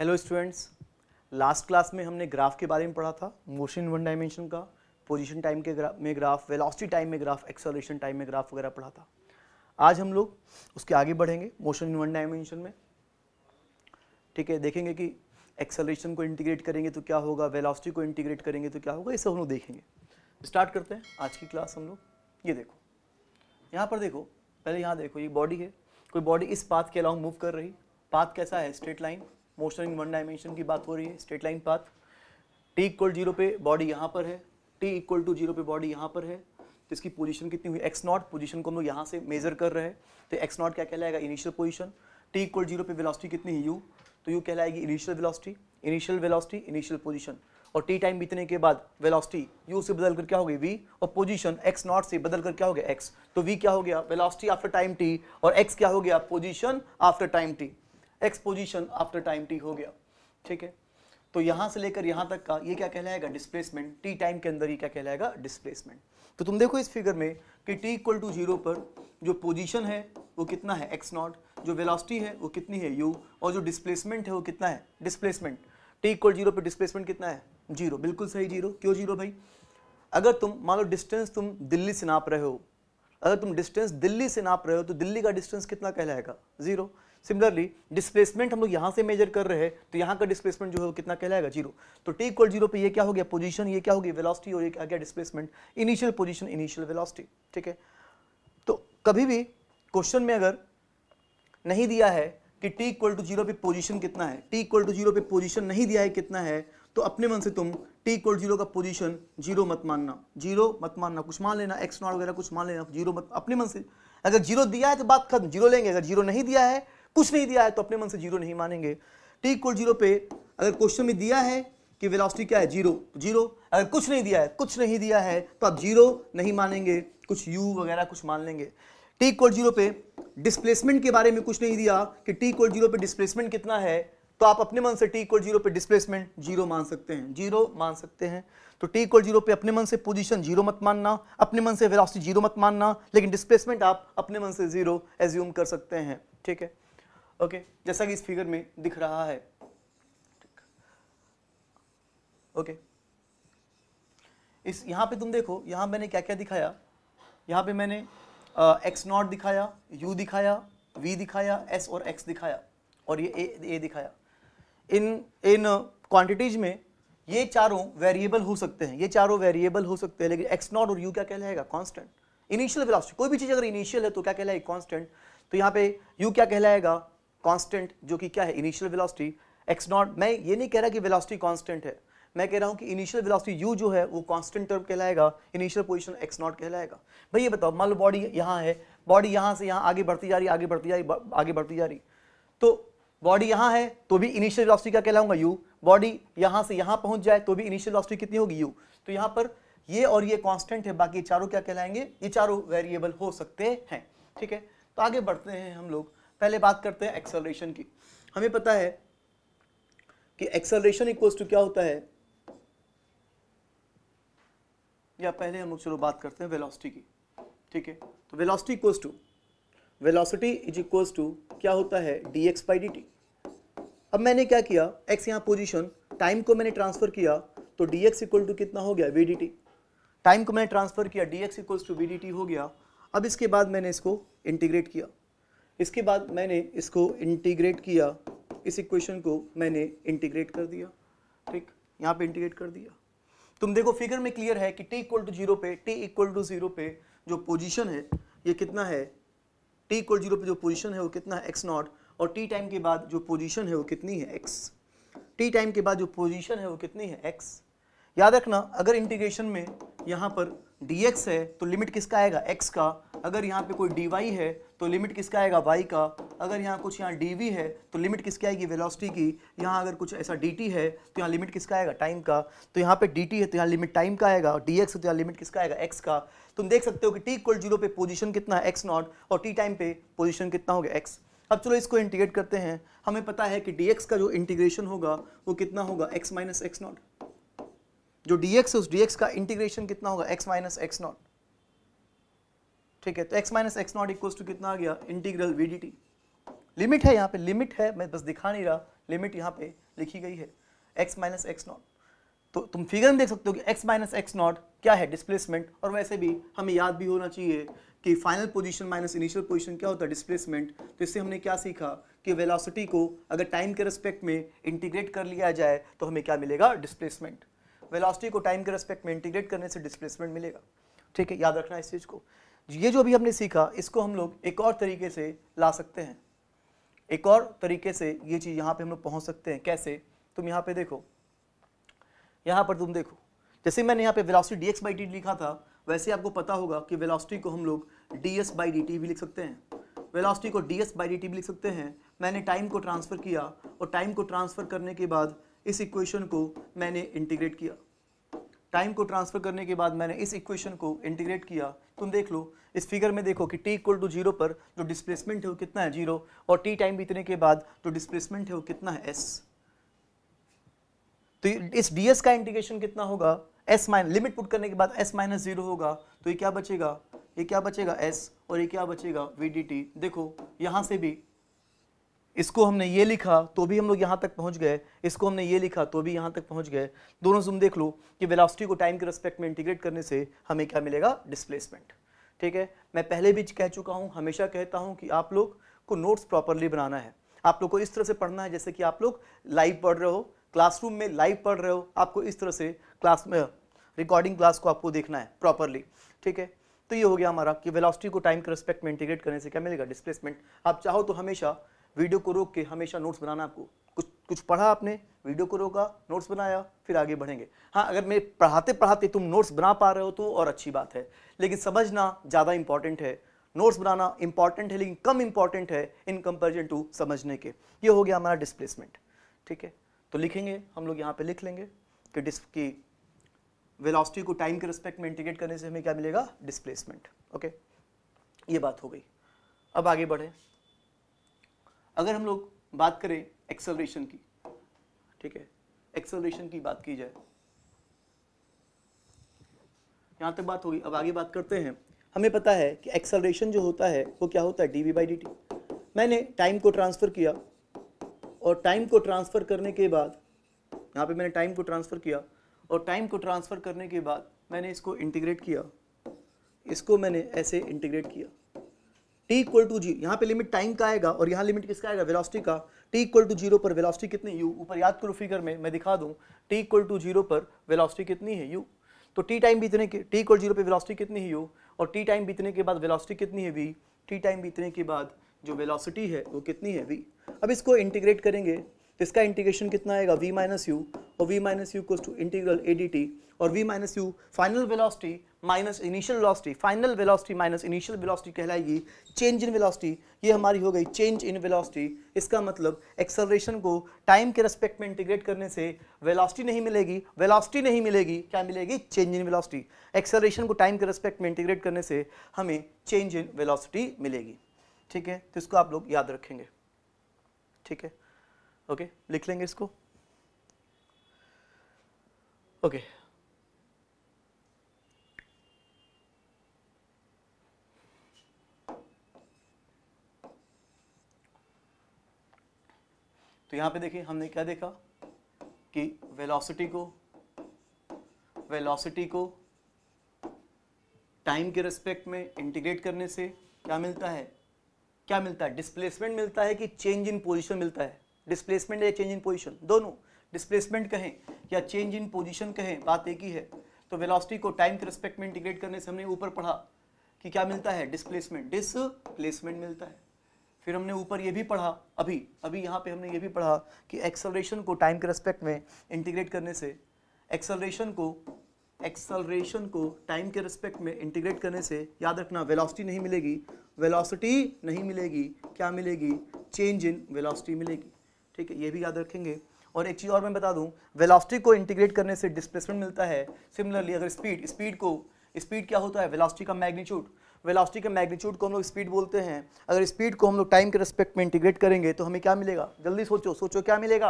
Hello students last class में हमने graph के बारे में पढ़ा था मोशन वन डायमेंशन का पोजीशन टाइम के ग्राफ में ग्राफ वेलोसिटी टाइम में ग्राफ एक्सेलरेशन टाइम में ग्राफ वगैरह पढ़ा था आज हम लोग उसके आगे बढ़ेंगे मोशन इन वन डायमेंशन में ठीक है देखेंगे कि एक्सेलरेशन को इंटीग्रेट करेंगे तो क्या होगा वेलोसिटी को इंटीग्रेट करेंगे तो क्या होगा ये सब हम लोग देखेंगे स्टार्ट करते हैं आज की क्लास हम लोग ये देखो यहाँ पर देखो पहले यहाँ देखो ये बॉडी है कोई बॉडी इस पाथ के अलाउ मूव कर रही पाथ कैसा है straight line motion in one dimension की बात हो रही है straight line path T equal zero पे बॉडी यहाँ पर है टी इक्वल टू जीरो पे बॉडी यहाँ पर है तो इसकी पोजीशन कितनी हुई एक्स नॉट पोजिशन को हम लोग यहाँ से मेजर कर रहे हैं तो एक्स नॉट क्या कहलाएगा initial position T equal zero पे वेलोसिटी कितनी है यू तो यू कहलाएगी initial velocity initial velocity initial position और टी टाइम बीतने के बाद वेलोसिटी यू से बदलकर क्या हो गई वी और पोजीशन एक्स नॉट से बदलकर क्या हो गया एक्स तो वी क्या हो गया वेलोसिटी आफ्टर टाइम टी और एक्स क्या हो गया position after time T X position after time T हो गया ठीक है तो यहां से लेकर यहां तक का ये क्या कहलाएगा डिस्प्लेसमेंट टी टाइम के अंदर ये क्या कहलाएगा डिस्प्लेसमेंट तो तुम देखो इस फिगर में कि टी इक्वल टू जीरो पर जो पोजीशन है वो कितना है एक्स नॉट जो वेलोसिटी है वो कितनी है यू और जो डिस्प्लेसमेंट है वो कितना है डिस्प्लेसमेंट टी इक्वल जीरो पर डिस्प्लेसमेंट कितना है जीरो बिल्कुल सही जीरो क्यों जीरो भाई अगर तुम मान लो डिस्टेंस तुम दिल्ली से नाप रहे हो अगर तुम डिस्टेंस दिल्ली से नाप रहे हो तो दिल्ली का डिस्टेंस कितना कहलाएगा जीरो सिमिलरली डिस्प्लेसमेंट हम लोग यहां से मेजर कर रहे हैं तो यहां का डिस्प्लेसमेंट जो है वो कितना कहलाएगा जीरो तो टी इक्वल जीरो पे ये क्या हो गया पोजीशन ये क्या होगी वेलोसिटी और ये क्या गया displacement initial position initial velocity ठीक है तो कभी भी क्वेश्चन में अगर नहीं दिया है कि टी इक्वल टू जीरो पे पोजीशन कितना है टी इक्वल टू जीरो पे पोजीशन नहीं दिया है कितना है तो अपने मन से तुम टी इक्वल जीरो का पोजीशन जीरो मत मानना जीरो मत मानना कुछ मान लेना एक्स नॉट वगैरह कुछ मान लेना जीरो मत अपने मन से अगर जीरो दिया है तो बात खत्म जीरो लेंगे अगर जीरो नहीं दिया है कुछ नहीं दिया है तो अपने मन से जीरो नहीं मानेंगे टी इक्वल जीरो पे अगर क्वेश्चन में दिया है कि वेलोसिटी क्या है जीरो जीरो अगर कुछ नहीं दिया है कुछ नहीं दिया है तो आप जीरो नहीं मानेंगे कुछ यू वगैरह कुछ मान लेंगे टी इक्वल जीरो पे डिस्प्लेसमेंट के बारे में कुछ नहीं दिया कि टी इक्वल जीरो पे डिस्प्लेसमेंट कितना है तो आप अपने मन से टी इक्वल जीरो पे डिस्प्लेसमेंट जीरो मान सकते हैं जीरो मान सकते हैं तो टी इक्वल जीरो पे अपने मन से पोजीशन जीरो मत मानना अपने मन से वेलोसिटी जीरो मत मानना लेकिन डिस्प्लेसमेंट आप अपने मन से जीरो एज्यूम कर सकते हैं ठीक है ओके जैसा कि इस फिगर में दिख रहा है ओके इस यहाँ पे तुम देखो यहाँ मैंने क्या क्या दिखाया यहाँ पे मैंने एक्स नॉट दिखाया यू दिखाया वी दिखाया एस और एक्स दिखाया और ये ए ए दिखाया इन इन क्वांटिटीज में ये चारों वेरिएबल हो सकते हैं ये चारों वेरिएबल हो सकते हैं लेकिन एक्स नॉट और यू क्या कहलाएगा कॉन्स्टेंट इनिशियल वेलोसिटी कोई भी चीज़ अगर इनिशियल है तो क्या कहलाएगी कॉन्स्टेंट तो यहाँ पे यू क्या कहलाएगा कांस्टेंट जो कि क्या है इनिशियल वेलोसिटी एक्स नॉट मैं ये नहीं कह रहा कि वेलोसिटी कांस्टेंट है मैं कह रहा हूँ कि इनिशियल वेलोसिटी यू जो है वो कांस्टेंट टर्म कहलाएगा इनिशियल पोजिशन एक्स नॉट कहलाएगा भाई ये बताओ मान लो बॉडी यहाँ है बॉडी यहाँ से यहाँ आगे बढ़ती जा रही आगे बढ़ती जा रही आगे बढ़ती जा रही तो बॉडी यहाँ है तो भी इनिशियल वेलोसिटी क्या कहलाऊंगा यू बॉडी यहाँ से यहाँ पहुँच जाए तो भी इनिशियल वेलोसिटी कितनी होगी यू तो यहाँ पर ये और ये कांस्टेंट है बाकी चारों क्या कहलाएंगे ये चारों वेरिएबल हो सकते हैं ठीक है तो आगे बढ़ते हैं हम लोग पहले बात करते हैं एक्सेलरेशन की हमें पता है कि एक्सेलरेशन इक्वल्स टू क्या होता है या पहले हम लोग चलो बात करते हैं वेलोसिटी की ठीक है तो velocity equals to velocity is equals to क्या होता है D x by D T अब मैंने क्या किया एक्स यहां पोजिशन टाइम को मैंने ट्रांसफर किया तो डी एक्स इक्वल टू कितना हो गया वी डी टी टाइम को मैंने ट्रांसफर किया D X equals to we D T हो गया अब इसके बाद मैंने इसको इंटीग्रेट किया इसके बाद मैंने इसको इंटीग्रेट किया इस इक्वेशन को मैंने इंटीग्रेट कर दिया ठीक यहाँ पे इंटीग्रेट कर दिया तुम देखो फिगर में क्लियर है कि t इक्वल टू जीरो पे t इक्वल टू जीरो पे जो पोजीशन है ये कितना है t इक्वल जीरो पे जो पोजीशन है वो कितना है एक्स नॉट और t टाइम के बाद जो पोजीशन है वो कितनी है x t टाइम के बाद जो पोजीशन है वो कितनी है x याद रखना अगर इंटीग्रेशन में यहाँ पर dx है तो लिमिट किसका आएगा x का अगर यहाँ पे कोई dy है तो लिमिट किसका आएगा y का अगर यहाँ कुछ यहाँ dv है तो लिमिट किसकी आएगी वेलोसिटी की यहाँ अगर कुछ ऐसा dt है तो यहाँ लिमिट किसका आएगा टाइम का तो यहाँ पे dt है तो यहाँ लिमिट टाइम का आएगा डी dx है तो यहाँ लिमिट किसका आएगा x का तुम देख सकते हो कि टी इक्वल जीरो पे पोजिशन कितना है एक्स नॉट और टी टाइम पे पोजिशन कितना हो गया एक्स अब चलो इसको इंटीग्रेट करते हैं हमें पता है कि एक्स का जो इंटीग्रेशन होगा वो कितना होगा एक्स माइनस एक्स नॉट जो dx है उस dx का इंटीग्रेशन कितना होगा x माइनस एक्स नॉट ठीक है तो x minus x naught equals to कितना आ गया इंटीग्रल वी डी लिमिट है यहाँ पे लिमिट है मैं बस दिखा नहीं रहा लिमिट यहाँ पे लिखी गई है x माइनस एक्स नॉट तो तुम फिगर में देख सकते हो कि x माइनस एक्स नॉट क्या है डिस्प्लेसमेंट और वैसे भी हमें याद भी होना चाहिए कि final position minus initial position क्या होता है डिस्प्लेसमेंट तो इससे हमने क्या सीखा कि वेलोसिटी को अगर टाइम के रिस्पेक्ट में इंटीग्रेट कर लिया जाए तो हमें क्या मिलेगा डिस्प्लेसमेंट वेलोसिटी को टाइम के रेस्पेक्ट में इंटीग्रेट करने से डिस्प्लेसमेंट मिलेगा ठीक है याद रखना इस चीज़ को ये जो अभी हमने सीखा इसको हम लोग एक और तरीके से ला सकते हैं एक और तरीके से ये चीज़ यहाँ पे हम लोग पहुँच सकते हैं कैसे तुम यहाँ पे देखो यहाँ पर तुम देखो जैसे मैंने यहाँ पे वेलोसिटी डी एक्स बाई लिखा था वैसे आपको पता होगा कि वेलोसिटी को हम लोग d s by D t भी लिख सकते हैं वेलोसिटी को d s by D t भी लिख सकते हैं मैंने टाइम को ट्रांसफ़र किया और टाइम को ट्रांसफ़र करने के बाद इस इक्वेशन को मैंने इंटीग्रेट किया टाइम को ट्रांसफर करने के बाद मैंने इस इक्वेशन को इंटीग्रेट किया तुम देख लो इस फिगर में देखो कि t इक्वल टू जीरो पर जो डिस्प्लेसमेंट है वो कितना है जीरो और t टाइम बीतने के बाद जो डिस्प्लेसमेंट है वो कितना है s तो इस ds का इंटीग्रेशन कितना होगा s माइनस लिमिट पुट करने के बाद s माइनस जीरो होगा तो ये क्या बचेगा ये क्या बचेगा s और ये क्या बचेगा वी डी देखो यहाँ से भी इसको हमने ये लिखा तो भी हम लोग यहाँ तक पहुँच गए इसको हमने ये लिखा तो भी यहाँ तक पहुँच गए दोनों तुम देख लो कि वेलासिटी को टाइम के रेस्पेक्ट में इंटीग्रेट करने से हमें क्या मिलेगा डिस्प्लेसमेंट ठीक है मैं पहले भी कह चुका हूँ हमेशा कहता हूँ कि आप लोग को नोट्स प्रॉपरली बनाना है आप लोग को इस तरह से पढ़ना है जैसे कि आप लोग लाइव पढ़ रहे हो क्लासरूम में लाइव पढ़ रहे हो आपको इस तरह से क्लास में रिकॉर्डिंग क्लास को आपको देखना है प्रॉपरली ठीक है तो ये हो गया हमारा कि वेलोसिटी को टाइम के रेस्पेक्ट में इंटीग्रेट करने से क्या मिलेगा डिस्प्लेसमेंट आप चाहो तो हमेशा वीडियो को रोक के हमेशा नोट्स बनाना आपको कुछ कुछ पढ़ा आपने वीडियो को रोका नोट्स बनाया फिर आगे बढ़ेंगे हाँ अगर मैं पढ़ाते पढ़ाते तुम नोट्स बना पा रहे हो तो और अच्छी बात है लेकिन समझना ज़्यादा इंपॉर्टेंट है नोट्स बनाना इंपॉर्टेंट है लेकिन कम इंपॉर्टेंट है इन कंपेरिजन टू समझने के ये हो गया हमारा डिस्प्लेसमेंट ठीक है तो लिखेंगे हम लोग यहाँ पर लिख लेंगे कि डिस्क की वेलासिटी को टाइम के रिस्पेक्ट में इंटीग्रेट करने से हमें क्या मिलेगा डिस्प्लेसमेंट ओके ये बात हो गई अब आगे बढ़ें अगर हम लोग बात करें एक्सेलरेशन की ठीक है एक्सेलरेशन की बात की जाए यहाँ तक बात होगी अब आगे बात करते हैं हमें पता है कि एक्सेलरेशन जो होता है वो क्या होता है d v by D t मैंने टाइम को ट्रांसफ़र किया और टाइम को ट्रांसफ़र करने के बाद यहाँ पे मैंने टाइम को ट्रांसफ़र किया और टाइम को ट्रांसफ़र करने के बाद मैंने इसको इंटीग्रेट किया इसको मैंने ऐसे इंटीग्रेट किया टी इक्वल टू जी यहाँ पे लिमिट टाइम का आएगा और यहाँ लिमिट किसका आएगा वेलोसिटी का टी इक्वल टू जीरो पर वेलोसिटी कितनी यू ऊपर याद करो फिगर में मैं दिखा दूँ टी इक्वल टू जीरो पर वेलोसिटी कितनी है यू तो टी टाइम बीतने के टी इक्वल जीरो पर वेलोसिटी कितनी है यू और टी टाइम बीतने के बाद वेलोसिटी कितनी है वी टी टाइम बीतने के बाद जो वेलोसिटी है वो कितनी है वी अब इसको इंटीग्रेट करेंगे तो इसका इंटीग्रेशन कितना आएगा v माइनस यू और वी माइनस यू कोस to integral a d t और v minus u final velocity minus initial velocity final velocity minus initial velocity कहलाएगी चेंज इन वेलोसिटी ये हमारी हो गई चेंज इन वेलोसिटी इसका मतलब एक्सलरेशन को टाइम के रेस्पेक्ट में इंटीग्रेट करने से वेलोसिटी नहीं मिलेगी वेलोसिटी नहीं मिलेगी क्या मिलेगी चेंज इन वेलोसिटी एक्सलरेशन को टाइम के रेस्पेक्ट में इंटीग्रेट करने से हमें चेंज इन वेलोसिटी मिलेगी ठीक है तो इसको आप लोग याद रखेंगे ठीक है ओके लिख लेंगे इसको ओके okay. तो यहाँ पे देखिए हमने क्या देखा कि वेलोसिटी को वेलोसिटी को टाइम के रिस्पेक्ट में इंटीग्रेट करने से क्या मिलता है क्या मिलता है डिस्प्लेसमेंट मिलता है कि चेंज इन पोजीशन मिलता है डिस्प्लेसमेंट या चेंज इन पोजीशन दोनों डिस्प्लेसमेंट कहें या चेंज इन पोजीशन कहें बात एक ही है तो वेलोसिटी को टाइम के रिस्पेक्ट में इंटीग्रेट करने से हमने ऊपर पढ़ा कि क्या मिलता है डिस्प्लेसमेंट डिसप्लेसमेंट मिलता है फिर हमने ऊपर ये भी पढ़ा अभी अभी यहाँ पे हमने ये भी पढ़ा कि एक्सलरेशन को टाइम के रेस्पेक्ट में इंटीग्रेट करने से एक्सलरेशन को एक्सलरेशन को टाइम के रेस्पेक्ट में इंटीग्रेट करने से याद रखना वेलोसिटी नहीं मिलेगी वेलोसिटी नहीं मिलेगी क्या मिलेगी चेंज इन वेलोसिटी मिलेगी ठीक है ये भी याद रखेंगे और एक चीज़ और मैं बता दूँ वेलोसिटी को इंटीग्रेट करने से डिस्प्लेसमेंट मिलता है सिमिलरली अगर स्पीड स्पीड को स्पीड क्या होता है वेलोसिटी का मैग्नीट्यूड वेलासिटी का मैग्नीट्यूड को हम लोग स्पीड बोलते हैं अगर स्पीड को हम लोग टाइम के रेस्पेक्ट में इंटीग्रेट करेंगे तो हमें क्या मिलेगा जल्दी सोचो सोचो क्या मिलेगा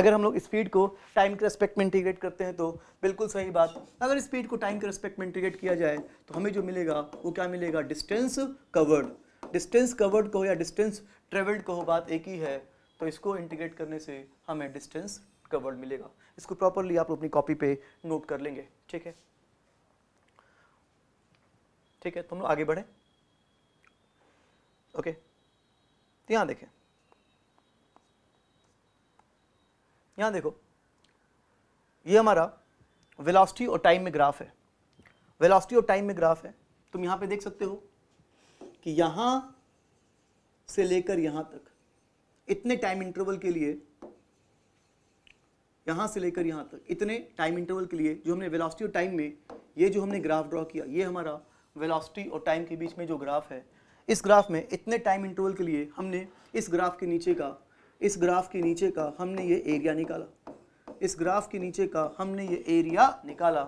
अगर हम लोग स्पीड को टाइम के रेस्पेक्ट में इंटीग्रेट करते हैं तो बिल्कुल सही बात अगर स्पीड को टाइम के रेस्पेक्ट में इंटीग्रेट किया जाए तो हमें जो मिलेगा वो क्या मिलेगा डिस्टेंस कवर्ड डिस्टेंस कवर्ड को या डिस्टेंस ट्रेवल्ड को बात एक ही है तो इसको इंटीग्रेट करने से हमें डिस्टेंस कवर्ड मिलेगा इसको प्रॉपरली आप अपनी कॉपी पे नोट कर लेंगे ठीक है ठीक है तो हम लोग आगे बढ़े ओके तो यहां देखें यहां देखो ये हमारा वेलोसिटी और टाइम में ग्राफ है वेलोसिटी और टाइम में ग्राफ है तुम यहां पे देख सकते हो कि यहां से लेकर यहां तक इतने टाइम इंटरवल के लिए यहां से लेकर यहां तक इतने टाइम इंटरवल के लिए जो हमने वेलोसिटी और टाइम में ये जो हमने ग्राफ ड्रॉ किया ये हमारा वेलोसिटी और टाइम के बीच में जो ग्राफ है इस ग्राफ में इतने टाइम इंटरवल के लिए हमने इस ग्राफ के नीचे का इस ग्राफ के नीचे का हमने ये एरिया निकाला इस ग्राफ के नीचे का हमने ये एरिया निकाला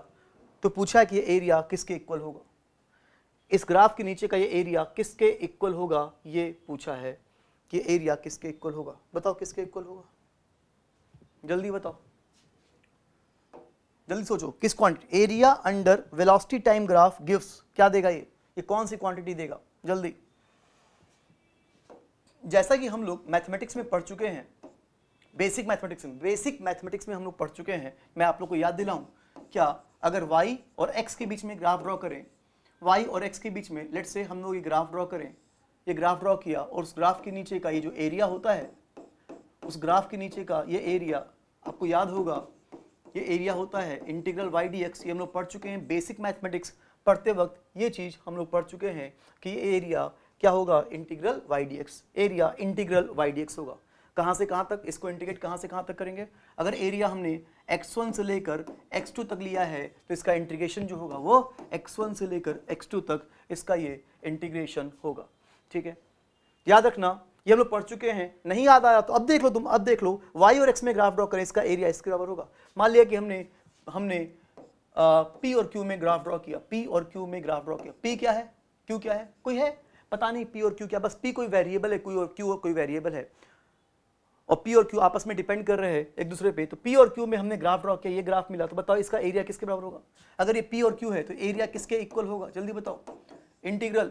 तो पूछा कि ये एरिया किसके इक्वल होगा इस ग्राफ के नीचे का ये एरिया किसके इक्वल होगा ये पूछा है कि एरिया किसके इक्वल होगा बताओ किसके इक्वल होगा जल्दी बताओ जल्दी सोचो किस quantity area under velocity time graph gives क्या देगा ये ये कौन सी क्वांटिटी देगा जल्दी जैसा कि हम लोग मैथमेटिक्स में पढ़ चुके हैं बेसिक मैथमेटिक्स में बेसिक मैथमेटिक्स में हम लोग पढ़ चुके हैं मैं आप लोग को याद दिलाऊं क्या अगर वाई और एक्स के बीच में ग्राफ ड्रॉ करें वाई और एक्स के बीच में लेट से हम लोग ये ग्राफ ड्रॉ करें ये ग्राफ ड्रॉ किया और उस ग्राफ के नीचे का ये जो एरिया होता है उस ग्राफ के नीचे का ये एरिया आपको याद होगा ये एरिया होता है इंटीग्रल वाई डी एक्स ये हम लोग पढ़ चुके हैं बेसिक मैथमेटिक्स पढ़ते वक्त ये चीज़ हम लोग पढ़ चुके हैं कि एरिया क्या होगा integral y d x area integral y d x होगा कहाँ से कहाँ तक इसको इंटीग्रेट कहाँ से कहाँ तक करेंगे अगर एरिया हमने x1 से लेकर x2 तक लिया है तो इसका इंटीग्रेशन जो होगा वो x1 से लेकर x2 तक इसका ये इंटीग्रेशन होगा ठीक है याद रखना ये हम लोग पढ़ चुके हैं नहीं याद आया तो अब देख लो तुम अब देख लो वाई और एक्स में ग्राफ ड्रॉ करें इसका एरिया इसके बराबर होगा मान लिया कि हमने हमने पी और क्यू में ग्राफ ड्रॉ किया पी और क्यू में ग्राफ ड्रॉ किया पी क्या है क्यू क्या है कोई है पता नहीं पी और क्यू क्या बस पी कोई वेरिएबल है कोई और क्यू और कोई वेरिएबल है और पी और क्यू आपस में डिपेंड कर रहे हैं एक दूसरे पे तो पी और क्यू में हमने ग्राफ ड्रॉ किया ये ग्राफ मिला तो बताओ इसका एरिया किसके बराबर होगा अगर ये पी और क्यू है तो एरिया किसके इक्वल होगा जल्दी बताओ इंटीग्रल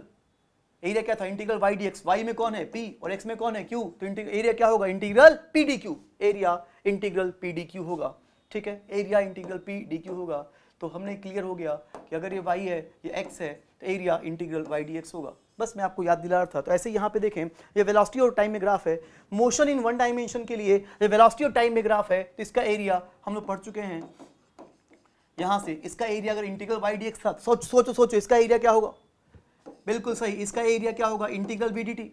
एरिया क्या था integral y d x y में कौन है पी और एक्स में कौन है क्यू तो एरिया क्या होगा integral p d q area integral p d q होगा ठीक है area integral p d q होगा तो हमने क्लियर हो गया कि अगर ये वाई है ये एक्स है तो area integral y d x होगा बस मैं आपको याद दिला रहा था तो ऐसे यहाँ पे देखें ये वेलोसिटी और टाइम में ग्राफ है मोशन इन वन डायमेंशन के लिए ये वेलोसिटी और टाइम में ग्राफ है तो इसका एरिया हम लोग पढ़ चुके हैं यहाँ से इसका एरिया अगर इंटीग्रल वाई डी एक्स था तो सोचो सोचो सोचो इसका एरिया क्या होगा बिल्कुल सही इसका एरिया क्या होगा इंटीग्रल वी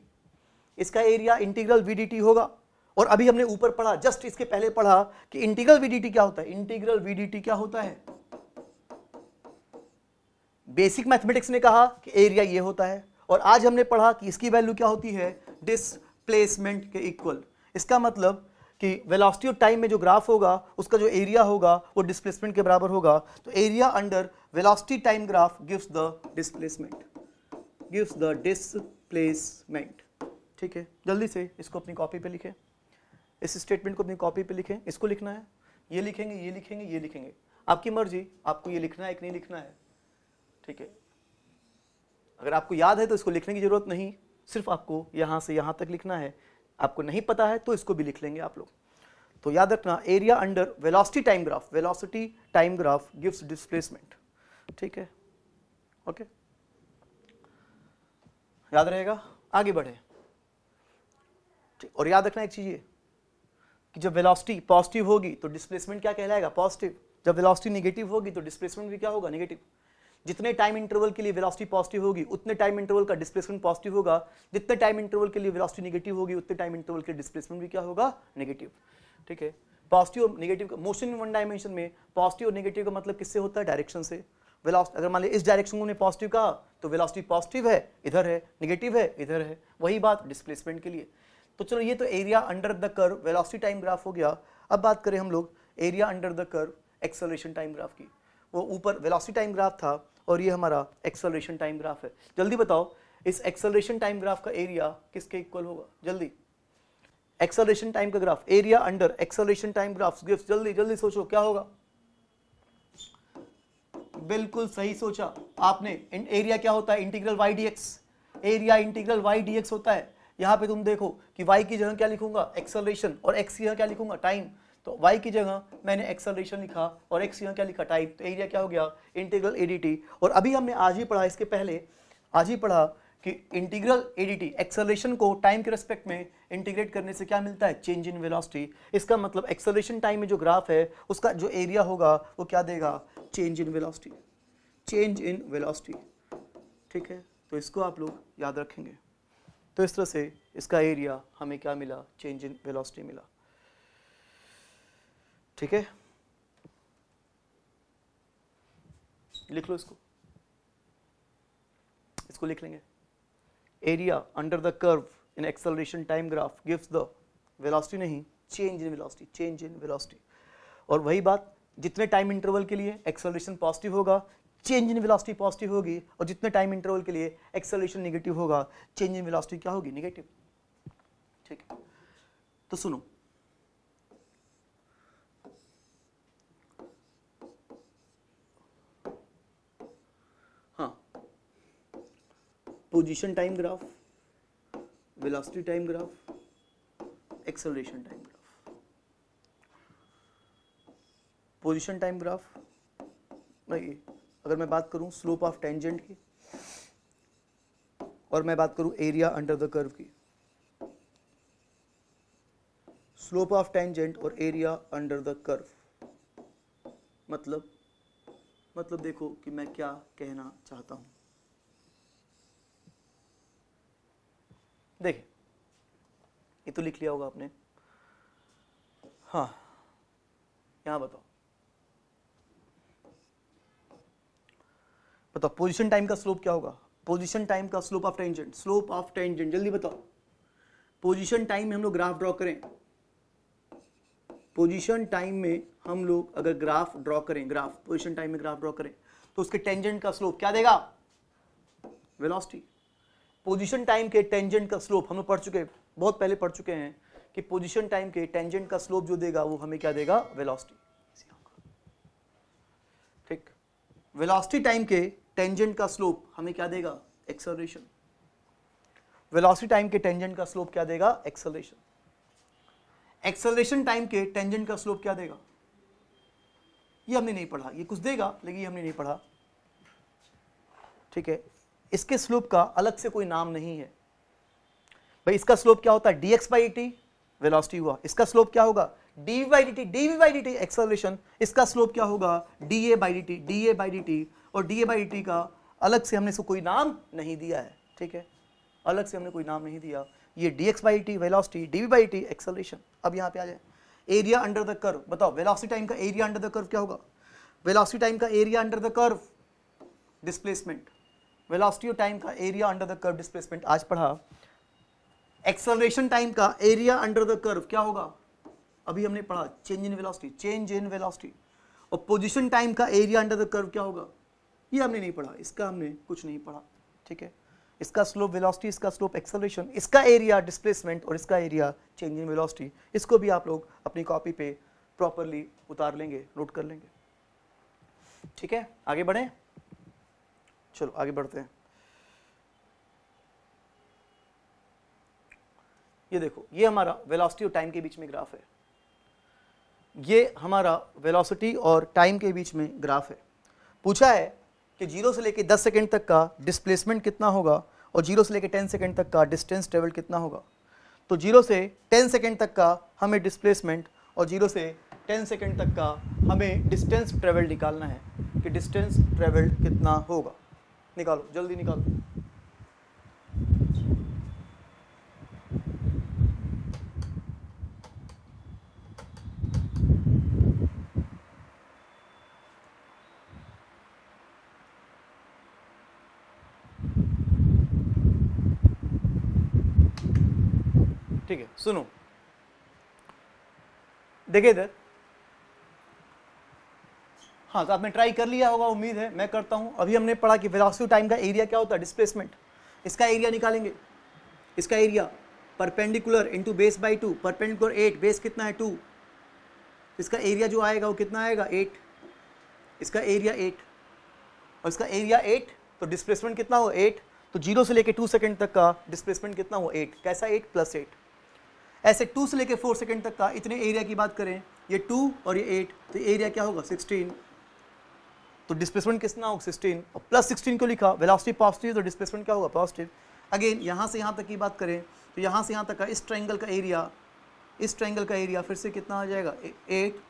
इसका एरिया इंटीग्रल वी होगा और अभी हमने ऊपर पढ़ा जस्ट इसके पहले पढ़ा कि इंटीग्रल वी क्या होता है इंटीग्रल वी क्या होता है बेसिक मैथमेटिक्स ने कहा कि एरिया ये होता है और आज हमने पढ़ा कि इसकी वैल्यू क्या होती है डिसप्लेसमेंट के इक्वल इसका मतलब कि वेलोसिटी और टाइम में जो ग्राफ होगा उसका जो एरिया होगा वो डिस्प्लेसमेंट के बराबर होगा तो area under velocity time graph gives the displacement gives the displacement ठीक है जल्दी से इसको अपनी कॉपी पे लिखें इस स्टेटमेंट को अपनी कॉपी पे लिखें इसको लिखना है ये लिखेंगे ये लिखेंगे ये लिखेंगे आपकी मर्जी आपको ये लिखना है कि नहीं लिखना है ठीक है अगर आपको याद है तो इसको लिखने की ज़रूरत नहीं सिर्फ आपको यहाँ से यहाँ तक लिखना है आपको नहीं पता है तो इसको भी लिख लेंगे आप लोग तो याद रखना area under velocity time graph velocity time graph gives displacement ठीक है ओके okay? याद रहेगा आगे बढ़े ठीक और याद रखना एक चीज़ ये कि जब वेलोसिटी पॉजिटिव होगी तो डिस्प्लेसमेंट क्या कहलाएगा पॉजिटिव जब वेलोसिटी नेगेटिव होगी तो डिस्प्लेसमेंट भी क्या होगा नेगेटिव जितने टाइम इंटरवल के लिए वेलोसिटी पॉजिटिव होगी उतने टाइम इंटरवल का डिस्प्लेसमेंट पॉजिटिव होगा जितने टाइम इंटरवल के लिए वेलोसिटी नेगेटिव होगी उतने टाइम इंटरवल के डिस्प्लेसमेंट भी क्या होगा नेगेटिव ठीक है पॉजिटिव और नेगेटिव मोशन वन डायमेंशन में पॉजिटिव और नेगेटिव का मतलब किससे होता है डायरेक्शन से वेलोसिटी अगर मान लीजिए इस डायरेक्शन को पॉजिटिव कहा तो वेलोसिटी पॉजिटिव है इधर है निगेटिव है इधर है वही बात डिस्प्लेसमेंट के लिए तो चलो ये तो area under the curve velocity time graph हो गया अब बात करें हम लोग area under the curve acceleration time graph की वो ऊपर वेलोसिटी टाइम ग्राफ था और ये हमारा एक्सेलरेशन टाइम ग्राफ है जल्दी बताओ इस एक्सेलरेशन टाइम ग्राफ का एरिया किसके इक्वल होगा जल्दी एक्सेलरेशन टाइम का graph area under acceleration time graph gives जल्दी जल्दी सोचो क्या होगा बिल्कुल सही सोचा आपने एरिया क्या होता है integral y d x area integral y d x होता है यहाँ पे तुम देखो कि y की जगह क्या लिखूंगा एक्सलेशन और x की जगह क्या लिखूंगा टाइम तो y की जगह मैंने एक्सलेशन लिखा और x की जगह क्या लिखा टाइम तो एरिया क्या हो गया इंटीग्रल एडीटी और अभी हमने आज ही पढ़ा इसके पहले आज ही पढ़ा कि इंटीग्रल एडीटी एक्सलेशन को टाइम के रेस्पेक्ट में इंटीग्रेट करने से क्या मिलता है चेंज इन वेलोसिटी इसका मतलब एक्सलेशन टाइम में जो ग्राफ है उसका जो एरिया होगा वो क्या देगा change in velocity change in velocity ठीक है तो इसको आप लोग याद रखेंगे तो इस तरह से इसका एरिया हमें क्या मिला चेंज इन वेलोसिटी मिला ठीक है लिख लो इसको इसको लिख लेंगे area under the curve in acceleration time graph gives the velocity नहीं change in velocity change in velocity और वही बात जितने टाइम इंटरवल के लिए एक्सेलरेशन पॉजिटिव होगा चेंज इन वेलोसिटी पॉजिटिव होगी और जितने टाइम इंटरवल के लिए एक्सेलरेशन नेगेटिव होगा चेंज इन वेलोसिटी क्या होगी नेगेटिव ठीक तो सुनो हाँ position time graph velocity time graph acceleration time position time graph ये अगर मैं बात करूँ स्लोप ऑफ टेंजेंट की और मैं बात करूँ एरिया अंडर द कर्व की स्लोप ऑफ टेंजेंट और एरिया अंडर द कर्व मतलब मतलब देखो कि मैं क्या कहना चाहता हूं देखिए ये तो लिख लिया होगा आपने हाँ यहां बताओ बताओ पोजिशन टाइम का स्लोप क्या होगा पोजिशन टाइम का slope of tangent slope of tangent जल्दी बताओ पोजिशन टाइम में हम लोग ग्राफ ड्रॉ करें पोजिशन टाइम में हम लोग अगर ग्राफ ड्रॉ करें ग्राफ पोजिशन टाइम में ग्राफ ड्रॉ करें तो उसके टेंजेंट का स्लोप क्या देगा वेलोसिटी पोजिशन टाइम के टेंजेंट का स्लोप हम लोग पढ़ चुके हैं बहुत पहले पढ़ चुके हैं कि पोजिशन टाइम के टेंजेंट का स्लोप जो देगा वो हमें क्या देगा वेलोसिटी ठीक वेलोसिटी टाइम के टेंजेंट का स्लोप हमें क्या देगा एक्सेलरेशन वेलोसिटी टाइम के टेंजेंट का स्लोप क्या देगा एक्सेलरेशन एक्सेलरेशन टाइम के टेंजेंट का स्लोप क्या देगा ये हमने नहीं पढ़ा ये कुछ देगा लेकिन ये हमने नहीं पढ़ा ठीक है इसके स्लोप का अलग से कोई नाम नहीं है भाई इसका स्लोप क्या होता है d x x by t velocity हुआ इसका स्लोप क्या होगा d by D t d v by D t acceleration इसका स्लोप क्या होगा d a by D t d a by D t और डी ए बाई टी का अलग से हमने इसको कोई नाम नहीं दिया है ठीक है अलग से हमने कोई नाम नहीं दिया ये d x by t velocity d v by t acceleration अब यहाँ पे आ जाए एरिया अंडर द कर्व बताओ वेलासिटी टाइम का एरिया अंडर द कर्व क्या होगा वेलासिटी टाइम का area under the curve displacement velocity time का area under the curve displacement आज पढ़ा एक्सलेशन टाइम का एरिया अंडर द कर्व क्या होगा अभी हमने पढ़ा change in velocity change in velocity और पोजीशन टाइम का एरिया अंडर द कर्व क्या होगा ये हमने नहीं पढ़ा इसका हमने कुछ नहीं पढ़ा ठीक है इसका स्लोप वेलोसिटी इसका स्लोप एक्सेलरेशन इसका एरिया डिस्प्लेसमेंट और इसका एरिया चेंज इन वेलोसिटी इसको भी आप लोग अपनी कॉपी पे प्रॉपरली उतार लेंगे नोट कर लेंगे ठीक है आगे बढ़े चलो आगे बढ़ते हैं ये देखो ये हमारा वेलोसिटी और टाइम के बीच में ग्राफ है ये हमारा वेलोसिटी और टाइम के बीच में ग्राफ है पूछा है कि जीरो से लेकर दस सेकेंड तक का डिस्प्लेसमेंट कितना होगा और जीरो से लेकर टेन सेकेंड तक का डिस्टेंस ट्रेवल कितना होगा तो जीरो से टेन सेकेंड तक का हमें डिस्प्लेसमेंट और जीरो से टेन सेकेंड तक का हमें डिस्टेंस ट्रेवल निकालना है कि डिस्टेंस ट्रेवल कितना होगा निकालो जल्दी निकालो ठीक है सुनो देखिए इधर हाँ तो आपने ट्राई कर लिया होगा उम्मीद है मैं करता हूँ अभी हमने पढ़ा कि वेलोसिटी टाइम का एरिया क्या होता है डिस्प्लेसमेंट इसका एरिया निकालेंगे इसका area perpendicular into base by two perpendicular eight base कितना है टू इसका एरिया जो आएगा वो कितना आएगा एट इसका एरिया एट और इसका एरिया एट तो डिस्प्लेसमेंट कितना हो एट तो जीरो से लेकर टू सेकेंड तक का डिस्प्लेसमेंट कितना हो एट कैसा एट प्लस एट ऐसे टू से लेकर फोर सेकेंड तक का इतने एरिया की बात करें ये टू और ये एट तो एरिया क्या होगा सिक्सटीन तो डिस्प्लेसमेंट कितना होगा सिक्सटीन और प्लस सिक्सटीन को लिखा वेलासिटी पॉजिटिव तो डिस्प्लेसमेंट क्या होगा पॉजिटिव अगेन यहाँ से यहाँ तक की बात करें तो यहाँ से यहाँ तक का इस ट्रैंगल का एरिया इस ट्रैंगल का एरिया फिर से कितना आ जाएगा एट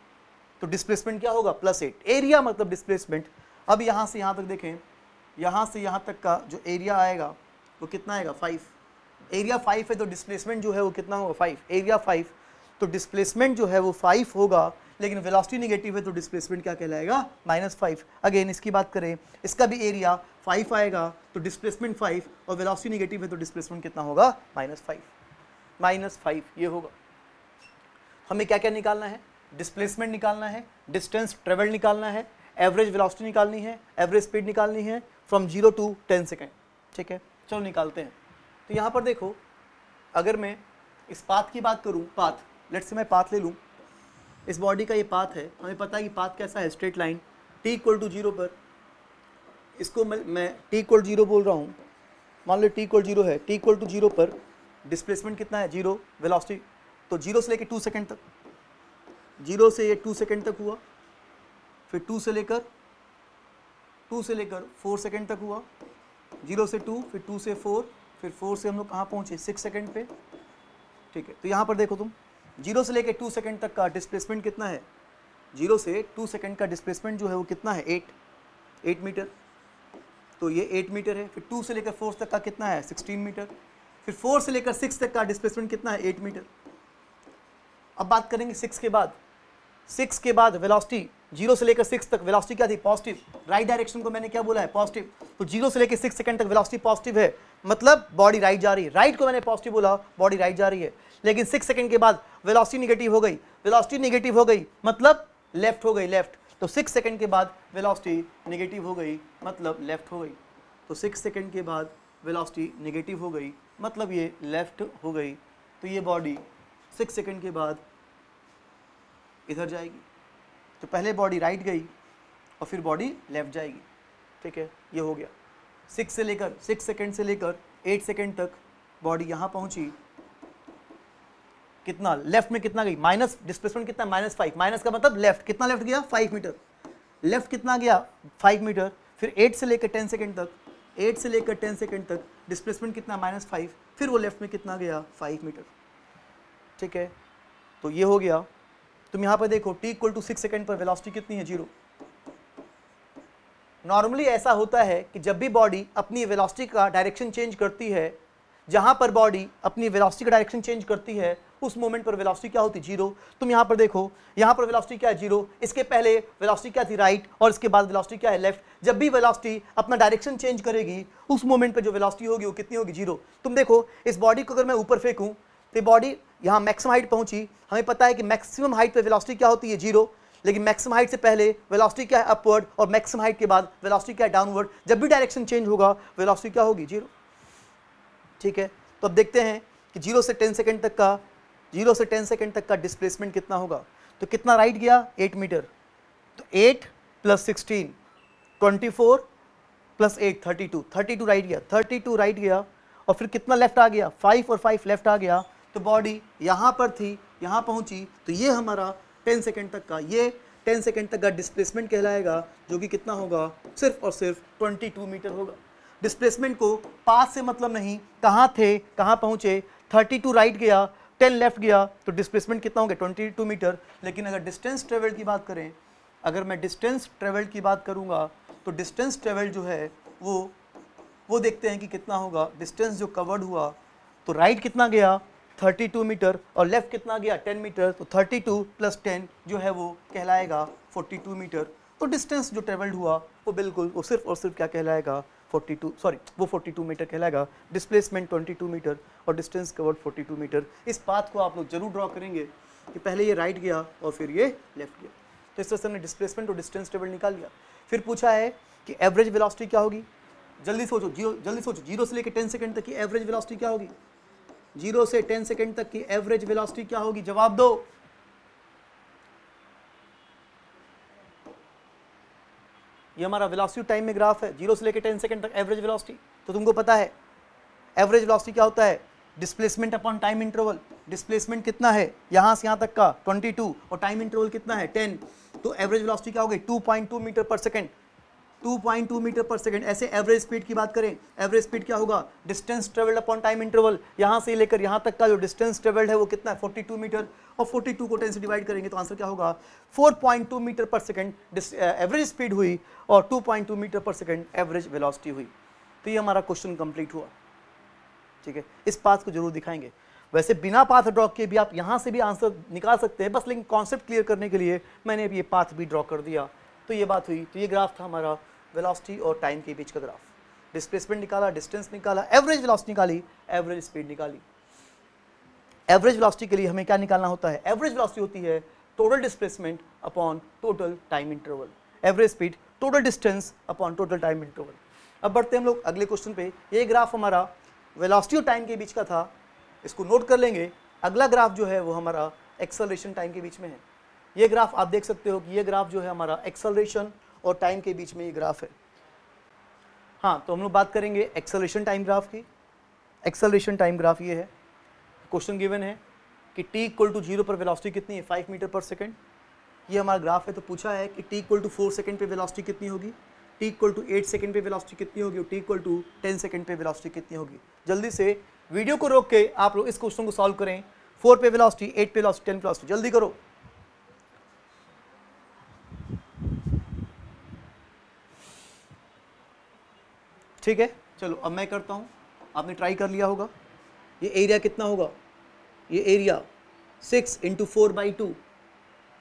तो डिस्प्लेसमेंट क्या होगा प्लस एट एरिया मतलब डिस्प्लेसमेंट अब यहाँ से यहाँ तक देखें यहाँ से यहाँ तक का जो एरिया आएगा वो कितना आएगा फाइव एरिया फाइव है तो डिस्प्लेसमेंट जो है वो कितना होगा फाइव एरिया फाइव तो डिस्प्लेसमेंट जो है वो फाइव होगा लेकिन वेलोसिटी नेगेटिव है तो डिस्प्लेसमेंट क्या कहलाएगा माइनस फाइव अगेन इसकी बात करें इसका भी एरिया फाइव आएगा तो डिस्प्लेसमेंट फाइव और वेलोसिटी नेगेटिव है तो डिस्प्लेसमेंट कितना होगा माइनस फाइव माइनस फाइव ये होगा हमें क्या क्या निकालना है डिस्प्लेसमेंट निकालना है डिस्टेंस ट्रेवल निकालना है एवरेज वेलोसिटी निकालनी है एवरेज स्पीड निकालनी है from zero to ten second ठीक है चलो निकालते हैं तो यहाँ पर देखो अगर मैं इस पाथ की बात करूँ पाथ लेट से मैं पाथ ले लूँ इस बॉडी का ये पाथ है हमें पता है कि पाथ कैसा है straight line t equal to zero पर इसको मैं मैं टी इक्वल जीरो बोल रहा हूँ मान लो टी इक्वल जीरो है टी इक्वल टू जीरो पर डिस्प्लेसमेंट कितना है जीरो वेलोसिटी तो जीरो से लेकर टू सेकेंड तक जीरो से ये टू सेकेंड तक हुआ फिर टू से लेकर टू से लेकर फोर सेकेंड तक हुआ जीरो से टू फिर टू से फोर फिर फोर से हम लोग कहाँ पहुँचे सिक्स सेकेंड पे ठीक है तो यहाँ पर देखो तुम जीरो से लेकर टू सेकेंड तक का डिस्प्लेसमेंट कितना है जीरो से टू सेकेंड का डिस्प्लेसमेंट जो है वो कितना है एट एट मीटर तो ये एट मीटर है फिर टू से लेकर फोर तक का कितना है सिक्सटीन मीटर फिर फोर से लेकर सिक्स तक का डिस्प्लेसमेंट कितना है एट मीटर अब बात करेंगे सिक्स के बाद सिक्स के बाद वेलोसिटी जीरो से लेकर सिक्स तक वेलोसिटी क्या थी पॉजिटिव राइट डायरेक्शन को मैंने क्या बोला है पॉजिटिव तो जीरो से लेकर सिक्स सेकंड तक वेलोसिटी पॉजिटिव है मतलब बॉडी राइट जा रही है राइट को मैंने पॉजिटिव बोला बॉडी राइट जा रही है लेकिन सिक्स सेकंड के बाद वेलोसिटी निगेटिव हो गई वेलोसिटी निगेटिव हो गई मतलब लेफ्ट हो गई लेफ्ट तो सिक्स सेकंड के बाद वेलासिटी निगेटिव हो गई मतलब लेफ्ट हो गई तो सिक्स सेकेंड के बाद वेलोसिटी निगेटिव हो गई मतलब ये लेफ्ट हो गई तो ये बॉडी सिक्स सेकेंड के बाद इधर जाएगी तो पहले बॉडी राइट गई और फिर बॉडी लेफ्ट जाएगी ठीक है ये हो गया सिक्स से लेकर सिक्स सेकेंड से लेकर एट सेकेंड तक बॉडी यहाँ पहुँची कितना लेफ्ट में कितना गई माइनस डिस्प्लेसमेंट कितना माइनस फाइव माइनस का मतलब लेफ्ट कितना लेफ्ट गया फाइव मीटर लेफ्ट कितना गया फाइव मीटर फिर एट से लेकर टेन सेकेंड तक एट से लेकर टेन सेकेंड तक डिस्प्लेसमेंट कितना माइनस फाइव फिर वो लेफ्ट में कितना गया फाइव मीटर ठीक है तो ये हो गया तुम यहां पर देखो t equal to six second पर वेलोसिटी कितनी है जीरो नॉर्मली ऐसा होता है कि जब भी बॉडी अपनी वेलोसिटी का डायरेक्शन चेंज करती है जहां पर बॉडी अपनी वेलोसिटी का डायरेक्शन चेंज करती है उस मोमेंट पर वेलोसिटी क्या होती जीरो तुम यहां पर देखो यहां पर वेलोसिटी क्या है जीरो इसके पहले वेलोसिटी क्या थी राइट और इसके बाद वेलोसिटी क्या है लेफ्ट जब भी वेलोसिटी अपना डायरेक्शन चेंज करेगी उस मोमेंट पर जो वेलोसिटी होगी वो कितनी होगी जीरो तुम देखो इस बॉडी को अगर मैं ऊपर फेंकूँ तो बॉडी यहाँ मैक्सिमम हाइट पहुंची हमें पता है कि मैक्सिमम हाइट पे वेलोसिटी क्या होती है जीरो लेकिन मैक्सिमम हाइट से पहले वेलोसिटी क्या है अपवर्ड और मैक्सिमम हाइट के बाद वेलोसिटी क्या है डाउनवर्ड जब भी डायरेक्शन चेंज होगा वेलोसिटी क्या होगी जीरो ठीक है तो अब देखते हैं कि जीरो से टेन सेकेंड तक का जीरो से टेन सेकेंड तक का डिस्प्लेसमेंट कितना होगा तो कितना राइट गया एट मीटर तो eight plus sixteen twenty four plus eight thirty two thirty two right गया थर्टी टू राइट गया और फिर कितना लेफ्ट आ गया फाइव और फाइव लेफ्ट आ गया तो बॉडी यहाँ पर थी यहाँ पहुँची तो ये हमारा टेन सेकेंड तक का ये टेन सेकेंड तक का डिस्प्लेसमेंट कहलाएगा जो कि कितना होगा सिर्फ और सिर्फ ट्वेंटी टू मीटर होगा डिस्प्लेसमेंट को पास से मतलब नहीं कहाँ थे कहाँ पहुँचे थर्टी टू राइट गया टेन लेफ्ट गया तो डिस्प्लेसमेंट कितना होगा ट्वेंटी टू मीटर लेकिन अगर डिस्टेंस ट्रेवल की बात करें अगर मैं डिस्टेंस ट्रेवल की बात करूँगा तो डिस्टेंस ट्रेवल जो है वो वो देखते हैं कि कितना होगा डिस्टेंस जो कवर्ड हुआ तो राइट कितना गया 32 मीटर और लेफ़्ट कितना गया 10 मीटर तो 32 टू प्लस टेन जो है वो कहलाएगा 42 मीटर तो डिस्टेंस जो ट्रेवल्ड हुआ वो बिल्कुल वो सिर्फ और सिर्फ क्या कहलाएगा 42 सॉरी वो 42 मीटर कहलाएगा डिस्प्लेसमेंट 22 मीटर और डिस्टेंस कवर्ड 42 मीटर इस पाथ को आप लोग जरूर ड्रॉ करेंगे कि पहले ये राइट गया और फिर ये लेफ्ट गया तो इस तरह से हमने डिस्प्लेसमेंट और डिस्टेंस टेबल निकाल लिया फिर पूछा है कि एवरेज वेलोसिटी क्या होगी जल्दी सोचो जीरो जल्दी सोचो जीरो से लेकर टेन सेकंड तक की एवरेज वेलोसिटी क्या होगी जीरो से टेन सेकेंड तक की एवरेज वेलोसिटी क्या होगी जवाब दो ये हमारा वेलोसिटी टाइम में ग्राफ है जीरो से लेकर टेन सेकेंड तक एवरेज वेलोसिटी तो तुमको पता है एवरेज वेलोसिटी क्या होता है displacement upon time interval displacement कितना है यहां से यहां तक का 22 और टाइम इंटरवल कितना है 10 तो एवरेज वेलोसिटी क्या होगी 2.2 मीटर पर सेकेंड 2.2 मीटर पर सेकेंड ऐसे एवरेज स्पीड की बात करें एवरेज स्पीड क्या होगा distance travelled upon time interval यहाँ से लेकर यहाँ तक का जो डिस्टेंस ट्रेवल्ड है वो कितना है 42 मीटर और 42 को 10 से डिवाइड करेंगे तो आंसर क्या होगा 4.2 मीटर पर सेकेंड एवरेज स्पीड हुई और 2.2 मीटर पर सेकेंड एवरेज वेलासिटी हुई तो ये हमारा क्वेश्चन कंप्लीट हुआ ठीक है इस पाथ को जरूर दिखाएंगे वैसे बिना पाथ ड्रॉ किए भी आप यहाँ से भी आंसर निकाल सकते हैं बस लेकिन कॉन्सेप्ट क्लियर करने के लिए मैंने अभी ये पाथ भी ड्रॉ कर दिया तो ये बात हुई तो ये ग्राफ था हमारा वेलासिटी और टाइम के बीच का ग्राफ डिस्प्लेसमेंट निकाला डिस्टेंस निकाला एवरेज वेलोसिटी निकाली एवरेज स्पीड निकाली एवरेज वेलोसिटी के लिए हमें क्या निकालना होता है एवरेज लॉसिटी होती है total displacement upon total time interval average speed total distance upon total time interval अब बढ़ते हैं हम लोग अगले क्वेश्चन पे ये ग्राफ हमारा वेलासिटी और टाइम के बीच का था इसको नोट कर लेंगे अगला ग्राफ जो है वो हमारा एक्सलेशन टाइम के बीच में है ये ग्राफ आप देख सकते हो कि ये ग्राफ जो है हमारा एक्सलेशन और टाइम के बीच में ये ग्राफ है हाँ तो हम लोग बात करेंगे एक्सलेशन टाइम ग्राफ की एक्सलेशन टाइम ग्राफ ये है क्वेश्चन गिवन है कि टी इक्वल टू जीरो पर वेलोसिटी कितनी है फाइव मीटर पर सेकेंड ये हमारा ग्राफ है तो पूछा है कि T equal to four second पर वेलोसिटी कितनी होगी T equal to eight second पे वेलोसिटी कितनी होगी और T equal to ten second पर वेलोसिटी कितनी होगी जल्दी से वीडियो को रोक के आप लोग इस क्वेश्चन को सॉल्व करें फोर पे वेलोसिटी एट पे वेलोसिटी टेन पे वेलोसिटी जल्दी करो ठीक है चलो अब मैं करता हूँ आपने ट्राई कर लिया होगा ये एरिया कितना होगा ये area six into four by two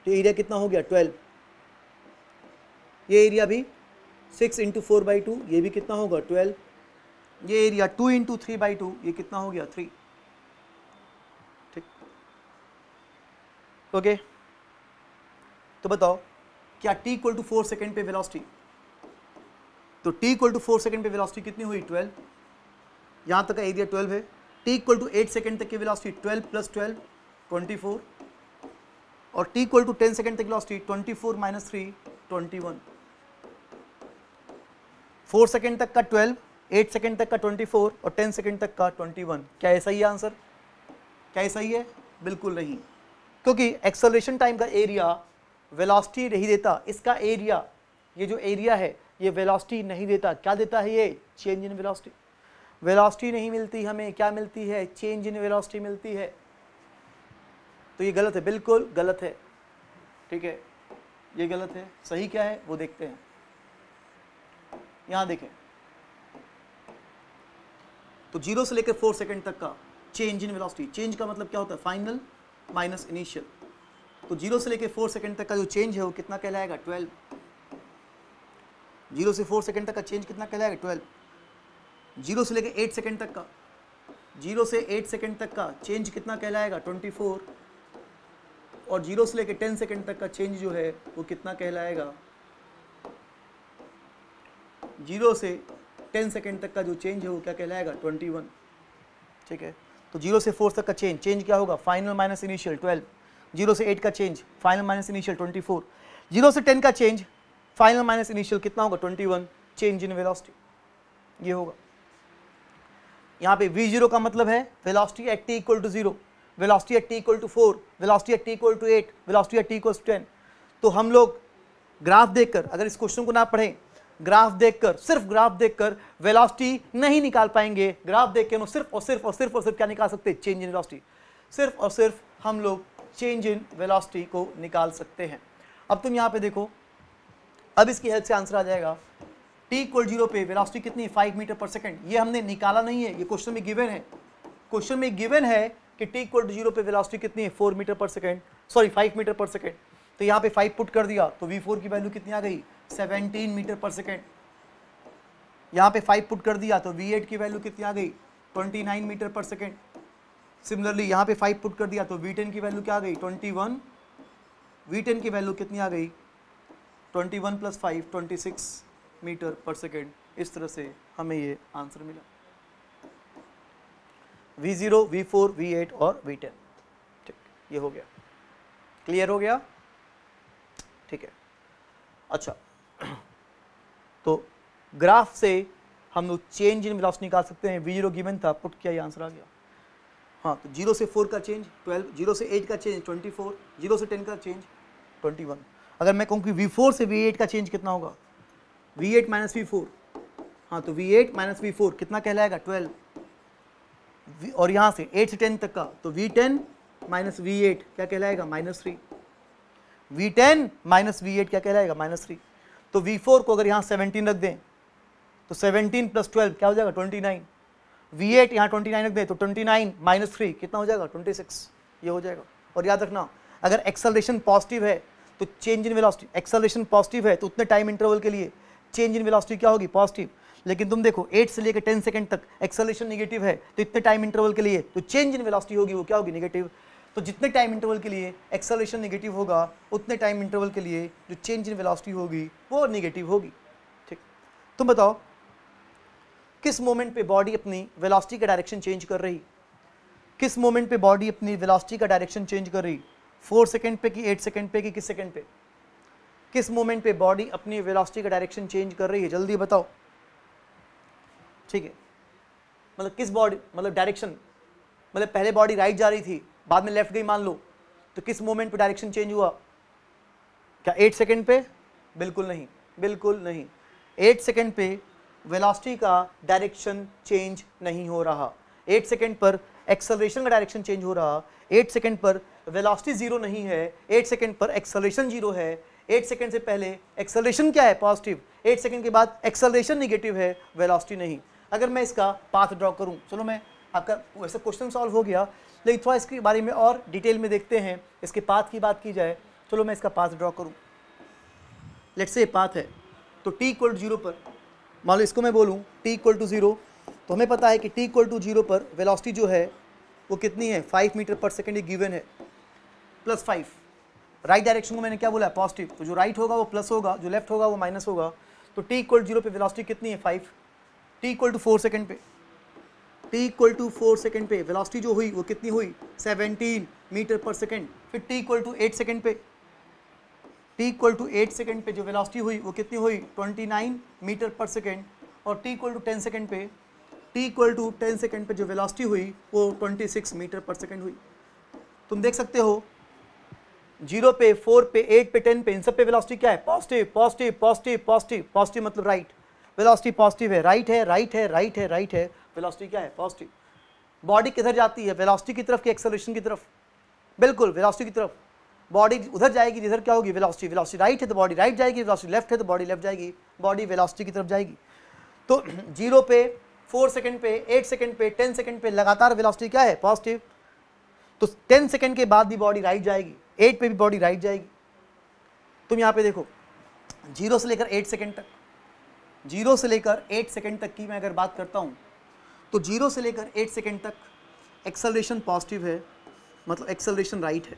तो एरिया कितना हो गया ट्वेल्व ये एरिया भी six into four by two ये भी कितना होगा ट्वेल्व ये area two into three by two ये कितना हो गया थ्री ठीक ओके तो बताओ क्या T equal to four second पे वेलोसिटी तो T equal to four second पे वेलोसिटी कितनी हुई ट्वेल्व यहाँ तक का एरिया ट्वेल्व है T equal to eight second तक की velocity twelve plus twelve twenty four और T equal to ten second तक velocity twenty four minus three twenty one four second तक का ट्वेल्व एट सेकेंड तक का ट्वेंटी फोर और टेन सेकेंड तक का ट्वेंटी वन क्या ऐसा ही है आंसर क्या ऐसा ही है बिल्कुल नहीं क्योंकि एक्सेलरेशन टाइम का एरिया वेलोसिटी नहीं देता इसका एरिया ये जो एरिया है ये वेलोसिटी नहीं देता क्या देता है ये चेंज इन वेलोसिटी वेलोसिटी नहीं मिलती हमें क्या मिलती है चेंज इन वेलोसिटी मिलती है तो ये गलत है बिल्कुल गलत है ठीक है ये गलत है सही क्या है वो देखते हैं यहां देखें तो जीरो से लेकर फोर सेकेंड तक का चेंज इन वेलोसिटी चेंज का मतलब क्या होता है फाइनल माइनस इनिशियल तो जीरो से लेकर फोर सेकेंड तक का जो चेंज है वो कितना कहलाएगा ट्वेल्व जीरो से फोर सेकेंड तक का चेंज कितना कहलाएगा ट्वेल्व जीरो से लेकर एट सेकेंड तक का जीरो से एट सेकेंड तक का चेंज कितना कहलाएगा ट्वेंटी फोर और जीरो से लेकर टेन सेकेंड तक का चेंज जो है वो कितना कहलाएगा जीरो से टेन सेकेंड तक का जो चेंज है वो क्या कहलाएगा ट्वेंटी वन ठीक है तो जीरो से फोर तक का चेंज चेंज क्या होगा final minus initial twelve zero से एट का change final minus initial twenty four zero से टेन का चेंज फाइनल माइनस इनिशियल कितना होगा 21 चेंज इन वेलोसिटी ये होगा यहाँ पे वी जीरो का मतलब है velocity at T equal to zero velocity at T equal to four velocity at T equal to eight velocity at T equal to ten तो हम लोग ग्राफ देखकर अगर इस क्वेश्चन को ना पढ़ें ग्राफ देखकर सिर्फ ग्राफ देखकर वेलोसिटी नहीं निकाल पाएंगे ग्राफ देख के हम सिर्फ और सिर्फ और सिर्फ और सिर्फ क्या निकाल सकते हैं चेंज इन वेलोसिटी सिर्फ और सिर्फ हम लोग चेंज इन वेलोसिटी को निकाल सकते हैं अब तुम यहां पे देखो अब इसकी हेल्प से आंसर आ जाएगा टी इक्वल जीरो पे वेलोसिटी कितनी फाइव मीटर पर सेकंड ये हमने निकाला नहीं है ये क्वेश्चन में गिवन है क्वेश्चन में गिवन है कि टी इक्वल जीरो पे वेलोसिटी कितनी है फोर मीटर पर सेकेंड सॉरी फाइव मीटर पर सेकेंड तो यहाँ पे फाइव पुट कर दिया तो वी फोर की वैल्यू कितनी आ गई सेवनटीन मीटर पर सेकेंड यहाँ पे फाइव पुट कर दिया तो वी एट की वैल्यू कितनी आ गई ट्वेंटी नाइन मीटर पर सेकेंड सिमिलरली यहाँ पे फाइव पुट कर दिया तो वी टेन की वैल्यू क्या आ गई ट्वेंटी वन वी टेन की वैल्यू कितनी आ गई twenty one plus five twenty six metre पर सेकेंड इस तरह से हमें ये आंसर मिला V0, V4, V8 और V10 ठीक ये हो गया क्लियर हो गया ठीक है अच्छा तो ग्राफ से हम लोग चेंज इन वेलोसिटी निकाल सकते हैं V0 गिवन था पुट किया ये आंसर आ गया हाँ तो जीरो से फोर का चेंज ट्वेल्व जीरो से एट का चेंज ट्वेंटी फोर जीरो से टेन का चेंज ट्वेंटी वन अगर मैं कहूँ कि वी फोर से वी एट का चेंज कितना होगा V eight minus V four हाँ तो V eight minus V four कितना कहलाएगा ट्वेल्व और यहाँ से एट से टेन तक का तो V ten minus V eight क्या कहलाएगा minus three V ten minus V eight क्या कहलाएगा माइनस थ्री तो वी फोर को अगर यहाँ सेवनटीन रख दें तो सेवनटीन प्लस ट्वेल्व क्या हो जाएगा ट्वेंटी नाइन वी एट यहाँ ट्वेंटी नाइन रख दें तो ट्वेंटी नाइन माइनस थ्री कितना हो जाएगा ट्वेंटी सिक्स ये हो जाएगा और याद रखना अगर एक्सलेशन पॉजिटिव है तो change in velocity acceleration positive है तो उतने टाइम इंटरवल के लिए चेंज इन वेलोसिटी क्या होगी पॉजिटिव लेकिन तुम देखो 8 से लेकर 10 सेकंड तक एक्सेलरेशन नेगेटिव है तो इतने टाइम इंटरवल के लिए तो चेंज इन वेलोसिटी होगी वो क्या होगी नेगेटिव तो जितने टाइम इंटरवल के लिए एक्सेलरेशन नेगेटिव होगा उतने टाइम इंटरवल के लिए जो चेंज इन वेलोसिटी होगी वो नेगेटिव होगी ठीक तुम बताओ किस मोमेंट पे बॉडी अपनी वेलोसिटी का डायरेक्शन चेंज कर रही किस मोमेंट पे बॉडी अपनी वेलोसिटी का डायरेक्शन चेंज कर रही फोर सेकेंड पे कि एट सेकेंड पे कि किस सेकेंड पे किस मोमेंट पे बॉडी अपनी वेलोसिटी का डायरेक्शन चेंज कर रही है जल्दी बताओ ठीक है मतलब किस बॉडी मतलब डायरेक्शन मतलब पहले बॉडी राइट जा रही थी बाद में लेफ्ट गई मान लो तो किस मोमेंट पे डायरेक्शन चेंज हुआ क्या एट सेकेंड पे बिल्कुल नहीं बिल्कुल नहीं एट सेकेंड पे वेलोसिटी का डायरेक्शन चेंज नहीं हो रहा एट सेकेंड पर एक्सलरेशन का डायरेक्शन चेंज हो रहा एट सेकेंड पर वेलासिटी जीरो नहीं है एट सेकेंड पर एक्सलेशन जीरो है एट सेकेंड से पहले एक्सलेशन क्या है पॉजिटिव एट सेकेंड के बाद एक्सलेशन निगेटिव है वेलासिटी नहीं अगर मैं इसका पाथ ड्रॉ करूँ चलो मैं आपका वैसे क्वेश्चन सॉल्व हो गया लेकिन थोड़ा इसके बारे में और डिटेल में देखते हैं इसके पाथ की बात की जाए चलो मैं इसका पाथ ड्रॉ करूँ लेट से पाथ है तो टी इक्वल टू जीरो पर मान लो इसको मैं बोलूँ टी इक्वल टू ज़ीरो तो हमें पता है कि टी इक्वल टू जीरो पर वेलासिटी जो है वो कितनी है फाइव मीटर पर सेकेंड ये गिवन है प्लस फाइव राइट डायरेक्शन को मैंने क्या बोला पॉजिटिव तो जो राइट right होगा वो प्लस होगा जो लेफ्ट होगा वो माइनस होगा तो टी इक्वल जीरो पे वेलोसिटी कितनी है five T equal to four second पे T equal to four second पे वेलोसिटी जो हुई वो कितनी हुई सेवनटीन मीटर पर सेकेंड फिर T equal to eight second पे T equal to eight second पे जो वेलोसिटी हुई वो कितनी हुई ट्वेंटी नाइन मीटर पर सेकेंड और T equal to ten second पे T equal to ten second पे जो वेलोसिटी हुई वो ट्वेंटी सिक्स मीटर पर सेकेंड हुई तुम देख सकते हो जीरो पे फोर पे एट पे टेन पे इन सब पे वेलोसिटी क्या है positive positive positive positive positive मतलब राइट वेलोसिटी पॉजिटिव है राइट है राइट है राइट है राइट है वेलोसिटी क्या है पॉजिटिव बॉडी किधर जाती है वेलोसिटी की तरफ की एक्सेलरेशन की तरफ बिल्कुल वेलोसिटी की तरफ बॉडी उधर जाएगी जिधर क्या होगी वेलोसिटी वेलोसिटी राइट है तो बॉडी राइट जाएगी वेलोसिटी लेफ्ट है तो बॉडी लेफ्ट जाएगी बॉडी वेलोसिटी की तरफ जाएगी तो जीरो पे फोर सेकंड पे एट सेकंड पे टेन सेकंड पे लगातार वेलोसिटी क्या है पॉजिटिव तो टेन सेकंड के बाद भी बॉडी राइट जाएगी एट पे भी बॉडी राइट जाएगी तुम यहाँ पे देखो जीरो से लेकर एट सेकेंड तक जीरो से लेकर एट सेकेंड तक की मैं अगर बात करता हूँ तो जीरो से लेकर एट सेकेंड तक एक्सलेशन पॉजिटिव है मतलब एक्सलेशन राइट है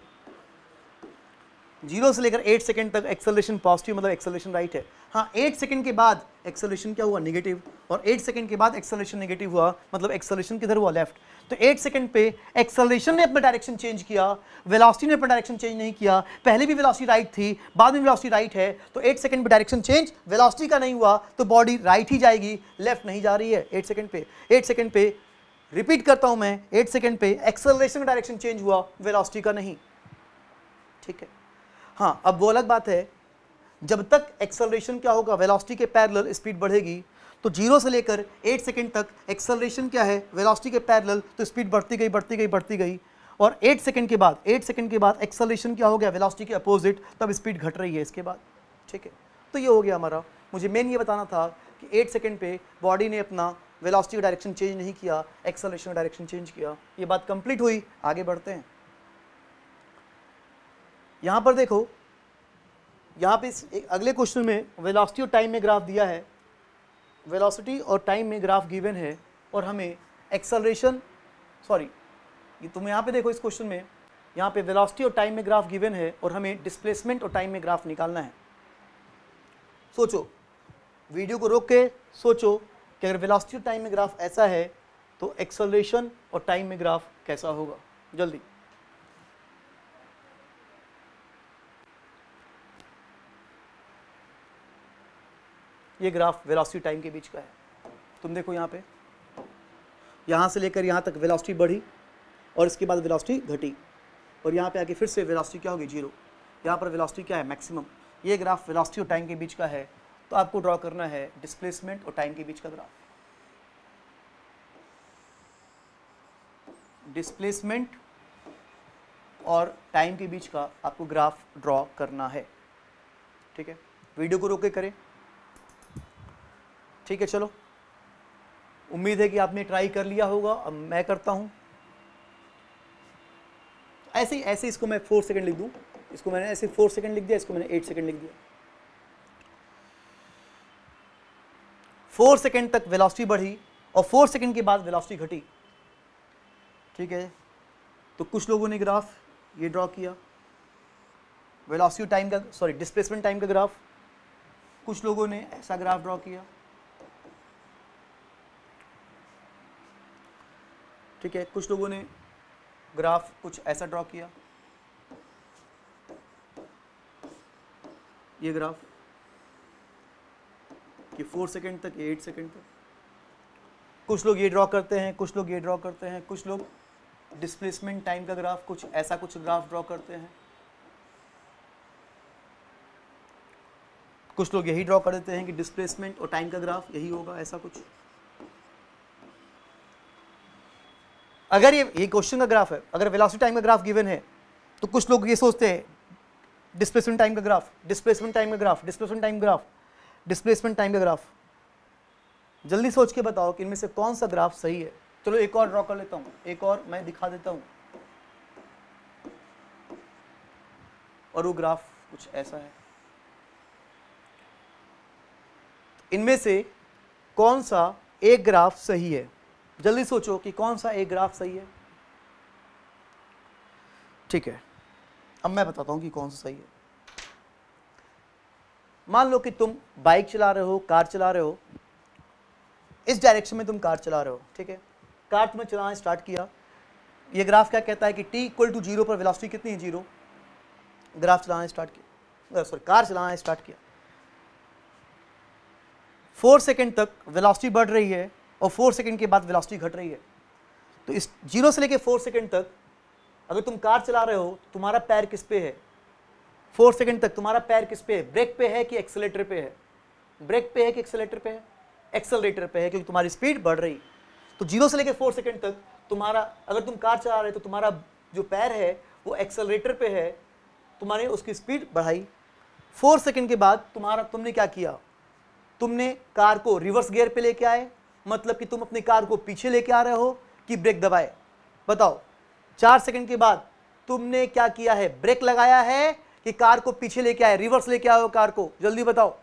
जीरो से लेकर एट सेकेंड तक एक्सलेशन पॉजिटिव मतलब एक्सलेशन राइट है हाँ एट सेकेंड के बाद एक्सलेशन क्या हुआ निगेटिव और एट सेकेंड के बाद एक्सलेशन नेगेटिव हुआ मतलब एक्सलेशन किधर हुआ लेफ्ट तो एट सेकंड पे एक्सलेशन ने अपना डायरेक्शन चेंज किया वेलासिटी ने अपना डायरेक्शन चेंज नहीं किया पहले भी वेलासिटी राइट right थी बाद में वेलासिटी राइट right है तो एट सेकंड पे डायरेक्शन चेंज वेलासिटी का नहीं हुआ तो बॉडी राइट right ही जाएगी लेफ्ट नहीं जा रही है एट सेकंड पे एट सेकंड पे रिपीट करता हूं मैं एट सेकंड पे एक्सलेशन का डायरेक्शन चेंज हुआ वेलासिटी का नहीं ठीक है हाँ अब वो अलग बात है जब तक एक्सलेशन क्या होगा वेलासिटी के पैरल स्पीड बढ़ेगी तो जीरो से लेकर एट सेकेंड तक एक्सलेशन क्या है वेलासिटी के पैरल तो स्पीड बढ़ती गई बढ़ती गई बढ़ती गई और एट सेकेंड के बाद एट सेकेंड के बाद एक्सलेशन क्या हो गया वेलासिटी के अपोजिट तब स्पीड घट रही है इसके बाद ठीक है तो ये हो गया हमारा मुझे मेन ये बताना था कि एट सेकेंड पे बॉडी ने अपना वेलासिटी का डायरेक्शन चेंज नहीं किया एक्सलेशन का डायरेक्शन चेंज किया ये बात कंप्लीट हुई आगे बढ़ते हैं यहाँ पर देखो यहाँ पे इस अगले क्वेश्चन में वेलासिटी और टाइम में ग्राफ दिया है वेलोसिटी और टाइम में ग्राफ गिवन है और हमें एक्सलरेशन सॉरी ये तुम यहाँ पे देखो इस क्वेश्चन में यहाँ पे वेलोसिटी और टाइम में ग्राफ गिवन है और हमें डिस्प्लेसमेंट और टाइम में ग्राफ निकालना है सोचो वीडियो को रोक के सोचो कि अगर वेलोसिटी और टाइम में ग्राफ ऐसा है तो एक्सलरेशन और टाइम में ग्राफ कैसा होगा जल्दी ये ग्राफ वेलोसिटी टाइम के बीच का है तुम देखो यहाँ पे यहाँ से लेकर यहाँ तक वेलोसिटी बढ़ी और इसके बाद वेलोसिटी घटी और यहाँ पे आके फिर से वेलोसिटी क्या होगी जीरो यहाँ पर वेलोसिटी क्या है मैक्सिमम ये ग्राफ वेलोसिटी और टाइम के बीच का है तो आपको ड्रॉ करना है डिस्प्लेसमेंट और टाइम के बीच का ग्राफ डिस्प्लेसमेंट और टाइम के बीच का आपको ग्राफ ड्रॉ करना है ठीक है वीडियो को रोके करें ठीक है चलो उम्मीद है कि आपने ट्राई कर लिया होगा अब मैं करता हूँ ऐसे ही ऐसे इसको मैं फोर सेकेंड लिख दूँ इसको मैंने ऐसे फोर सेकेंड लिख दिया इसको मैंने एट सेकेंड लिख दिया फोर सेकेंड तक वेलोसिटी बढ़ी और फोर सेकेंड के बाद वेलोसिटी घटी ठीक है तो कुछ लोगों ने ग्राफ ये ड्रॉ किया वेलोसिटी टाइम का सॉरी डिस्प्लेसमेंट टाइम का ग्राफ कुछ लोगों ने ऐसा ग्राफ ड्रॉ किया ठीक है कुछ लोगों ने ग्राफ कुछ ऐसा ड्रॉ किया ये ग्राफ कि फोर सेकेंड तक या एट सेकेंड तक कुछ लोग ये ड्रॉ करते हैं कुछ लोग ये ड्रॉ करते हैं कुछ लोग डिस्प्लेसमेंट टाइम का ग्राफ कुछ ऐसा कुछ ग्राफ ड्रॉ करते हैं कुछ लोग यही ड्रॉ कर देते हैं कि डिस्प्लेसमेंट और टाइम का ग्राफ यही होगा ऐसा कुछ अगर ये ये क्वेश्चन का ग्राफ है अगर वेलासिटी टाइम का ग्राफ गिवन है तो कुछ लोग ये सोचते हैं डिस्प्लेसमेंट टाइम का ग्राफ डिस्प्लेसमेंट टाइम का graph displacement time graph displacement time का ग्राफ जल्दी सोच के बताओ कि इनमें से कौन सा ग्राफ सही है चलो एक और ड्रॉ कर लेता हूँ एक और मैं दिखा देता हूँ और वो ग्राफ कुछ ऐसा है इनमें से कौन सा एक ग्राफ सही है जल्दी सोचो कि कौन सा एक ग्राफ सही है ठीक है अब मैं बताता हूं कि कौन सा सही है मान लो कि तुम बाइक चला रहे हो कार चला रहे हो इस डायरेक्शन में तुम कार चला रहे हो ठीक है कार में चलाना स्टार्ट किया ये ग्राफ क्या कहता है कि टी इक्वल टू जीरो पर वेलोसिटी कितनी है जीरो ग्राफ चलाना स्टार्ट किया सॉरी कार चलाना स्टार्ट किया फोर सेकेंड तक वेलोसिटी बढ़ रही है और फोर सेकेंड के बाद वेलासिटी घट रही है तो इस जीरो से लेकर फोर सेकेंड तक अगर तुम कार चला रहे हो तुम्हारा पैर किस पे है फोर सेकेंड तक तुम्हारा पैर किस पे है ब्रेक पे है कि एक्सेलेटर पे है ब्रेक पे है कि एक्सेलेटर पे है एक्सेलेटर पे है क्योंकि तुम्हारी स्पीड बढ़ रही तो जीरो से लेकर फोर सेकेंड तक तुम्हारा अगर तुम कार चला रहे हो तो तुम्हारा जो पैर है वो एक्सेलेटर पे है तुम्हारे उसकी स्पीड बढ़ाई फोर सेकेंड के बाद तुम्हारा तुमने क्या किया तुमने कार को रिवर्स गियर पे लेके आए मतलब कि तुम अपनी कार को पीछे लेके आ रहे हो कि ब्रेक दबाए बताओ चार सेकंड के बाद तुमने क्या किया है ब्रेक लगाया है कि कार को पीछे लेके आए रिवर्स लेके आए हो कार को जल्दी बताओ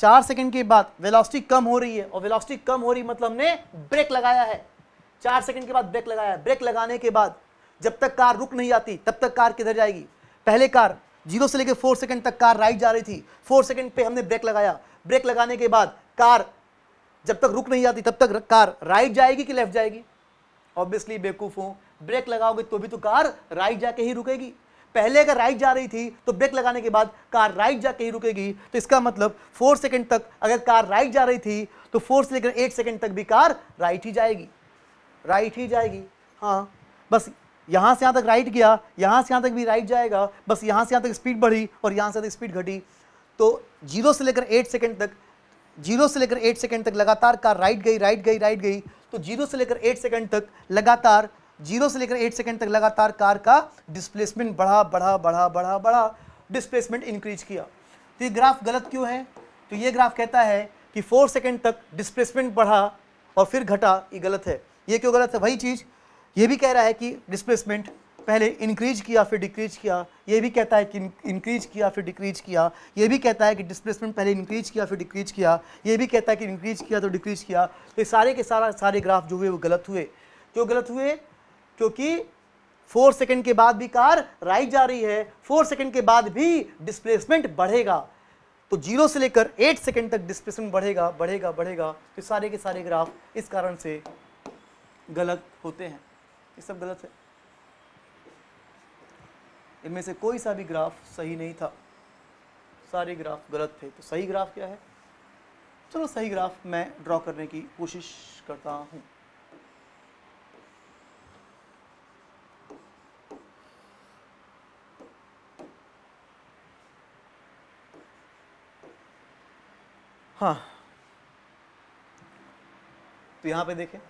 चार सेकंड के बाद वेलोसिटी कम हो रही है और वेलोसिटी कम हो रही मतलब हमने ब्रेक लगाया है चार सेकंड के बाद ब्रेक लगाया है ब्रेक लगाने के बाद जब तक कार रुक नहीं आती तब तक कार किधर जाएगी पहले कार जीरो से लेकर फोर सेकंड तक कार राइट जा रही थी फोर सेकंड पे हमने ब्रेक लगाया ब्रेक लगाने के बाद कार जब तक रुक नहीं जाती तब तक कार राइट जाएगी कि लेफ्ट जाएगी ऑब्वियसली बेवकूफ़ हूं ब्रेक लगाओगे तो भी तो कार राइट जाके ही रुकेगी पहले अगर राइट जा रही थी तो ब्रेक लगाने के बाद कार राइट जाके ही रुकेगी तो इसका मतलब फोर सेकेंड तक अगर कार राइट जा रही थी तो फोर से लेकर एट सेकेंड तक भी कार राइट ही जाएगी राइट ही जाएगी हाँ बस यहाँ से यहाँ तक राइट गया यहाँ से यहाँ तक भी राइट जाएगा बस यहाँ से यहाँ तक स्पीड बढ़ी और यहाँ से तक स्पीड घटी तो जीरो से लेकर एट सेकेंड तक जीरो से लेकर एट सेकेंड तक लगातार कार राइट गई राइट गई राइट गई तो जीरो से लेकर एट सेकेंड तक लगातार जीरो से लेकर एट सेकेंड तक लगातार कार का डिस्प्लेसमेंट बढ़ा बढ़ा बढ़ा बढ़ा बढ़ा डिस्प्लेसमेंट इंक्रीज किया तो ये ग्राफ गलत क्यों है तो ये ग्राफ कहता है कि फोर सेकेंड तक डिस्प्लेसमेंट बढ़ा और फिर घटा ये गलत है ये क्यों गलत है वही चीज़ ये भी कह रहा है कि डिस्प्लेसमेंट पहले इंक्रीज किया फिर डिक्रीज किया ये भी कहता है कि इंक्रीज किया फिर डिक्रीज किया ये भी कहता है कि डिस्प्लेसमेंट पहले इंक्रीज किया फिर डिक्रीज किया ये भी कहता है कि इंक्रीज किया तो डिक्रीज किया तो ये सारे के सारा सारे ग्राफ जो हुए वो गलत हुए क्यों गलत हुए क्योंकि फोर सेकेंड के बाद भी कार राइट जा रही है फोर सेकेंड के बाद भी डिस्प्लेसमेंट बढ़ेगा तो जीरो से लेकर एट सेकेंड तक डिस्प्लेसमेंट बढ़ेगा बढ़ेगा बढ़ेगा तो सारे के सारे ग्राफ इस कारण से गलत होते हैं ये सब गलत है इनमें से कोई सा भी ग्राफ सही नहीं था सारे ग्राफ गलत थे तो सही ग्राफ क्या है चलो सही ग्राफ मैं ड्रॉ करने की कोशिश करता हूँ हाँ तो यहाँ पे देखें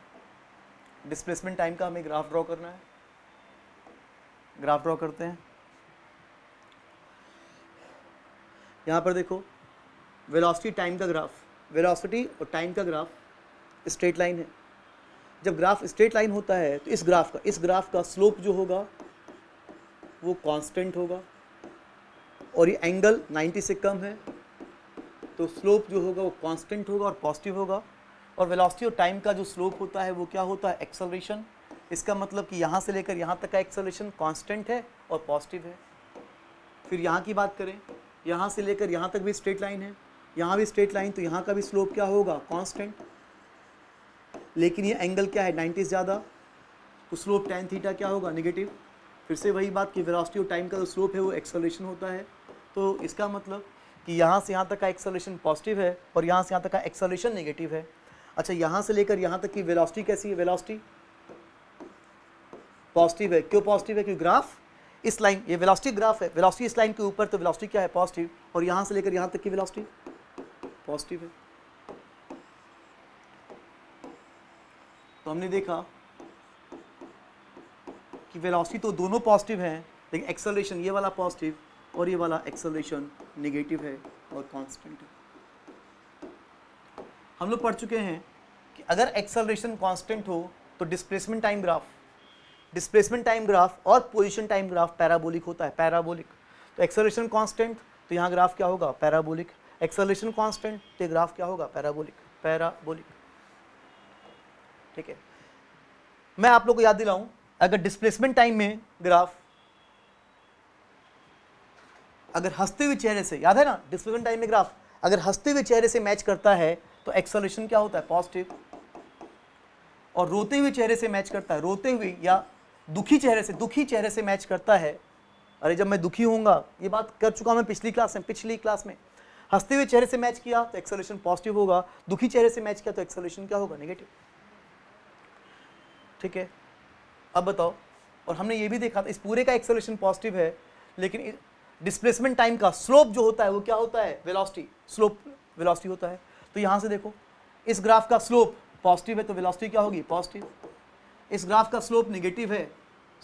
डिस्प्लेसमेंट टाइम का हमें ग्राफ ड्रॉ करना है ग्राफ ड्रॉ करते हैं यहाँ पर देखो वेलोसिटी टाइम का ग्राफ वेलोसिटी और टाइम का ग्राफ स्ट्रेट लाइन है जब ग्राफ स्ट्रेट लाइन होता है तो इस ग्राफ का इस ग्राफ का स्लोप जो होगा वो कांस्टेंट होगा और ये एंगल 90 से कम है तो स्लोप जो होगा वो कांस्टेंट होगा और पॉजिटिव होगा और वेलोसिटी और टाइम का जो स्लोप होता है वो क्या होता है एक्सलरेशन इसका मतलब कि यहाँ से लेकर यहाँ तक का एक्सलेशन कॉन्स्टेंट है और पॉजिटिव है फिर यहाँ की बात करें यहाँ से लेकर यहाँ तक भी स्ट्रेट लाइन है यहाँ भी स्ट्रेट लाइन तो यहाँ का भी स्लोप क्या होगा कांस्टेंट लेकिन ये एंगल क्या है नाइन्टी से ज़्यादा तो स्लोप टेन थीटा क्या होगा निगेटिव फिर से वही बात कि वेलासिटी और टाइम का जो स्लोप है वो एक्सलेशन होता है तो इसका मतलब कि यहाँ से यहाँ तक का एक्सलेशन पॉजिटिव है और यहाँ से यहाँ तक का एक्सलेशन नेगेटिव है अच्छा यहाँ से लेकर यहाँ तक की वेलासिटी कैसी है वेलासिटी पॉजिटिव है क्यों पॉजिटिव है क्योंकि ग्राफ इस लाइन ये वेलोसिटी ग्राफ है वेलोसिटी इस लाइन के ऊपर तो वेलोसिटी क्या है पॉजिटिव और यहां से लेकर यहां तक की वेलोसिटी पॉजिटिव है तो हमने देखा कि वेलोसिटी तो दोनों पॉजिटिव हैं लेकिन एक्सेलरेशन ये वाला पॉजिटिव और ये वाला एक्सेलरेशन नेगेटिव है और कांस्टेंट है हम लोग पढ़ चुके हैं कि अगर एक्सेलरेशन कांस्टेंट हो तो displacement time graph displacement time graph और पोजिशन टाइम ग्राफ पैराबोलिक होता है पैराबोलिक तो एक्सलेशन कॉन्स्टेंट तो यहाँ ग्राफ क्या होगा पैराबोलिक एक्सलेशन कॉन्स्टेंट तो ये ग्राफ क्या होगा पैराबोलिक पैराबोलिक ठीक है मैं आप लोग को याद दिलाऊं अगर डिस्प्लेसमेंट टाइम में ग्राफ अगर हंसते हुए चेहरे से याद है ना डिस्प्लेसमेंट टाइम में ग्राफ अगर हंसते हुए चेहरे से मैच करता है तो एक्सलेशन क्या होता है पॉजिटिव और रोते हुए चेहरे से मैच करता है रोते हुए या दुखी चेहरे से दुखी चेहरे से मैच करता है अरे जब मैं दुखी होऊंगा ये बात कर चुका मैं पिछली क्लास में पिछली क्लास में हंसते हुए चेहरे से मैच किया तो एक्सेलेशन पॉजिटिव होगा दुखी चेहरे से मैच किया तो एक्सेलेशन क्या होगा नेगेटिव ठीक है अब बताओ और हमने ये भी देखा था इस पूरे का एक्सेलेशन पॉजिटिव है लेकिन डिस्प्लेसमेंट टाइम का स्लोप जो होता है वो क्या होता है वेलोसिटी स्लोप वेलोसिटी होता है तो यहाँ से देखो इस ग्राफ का स्लोप पॉजिटिव है तो वेलोसिटी क्या होगी पॉजिटिव इस ग्राफ का स्लोप निगेटिव है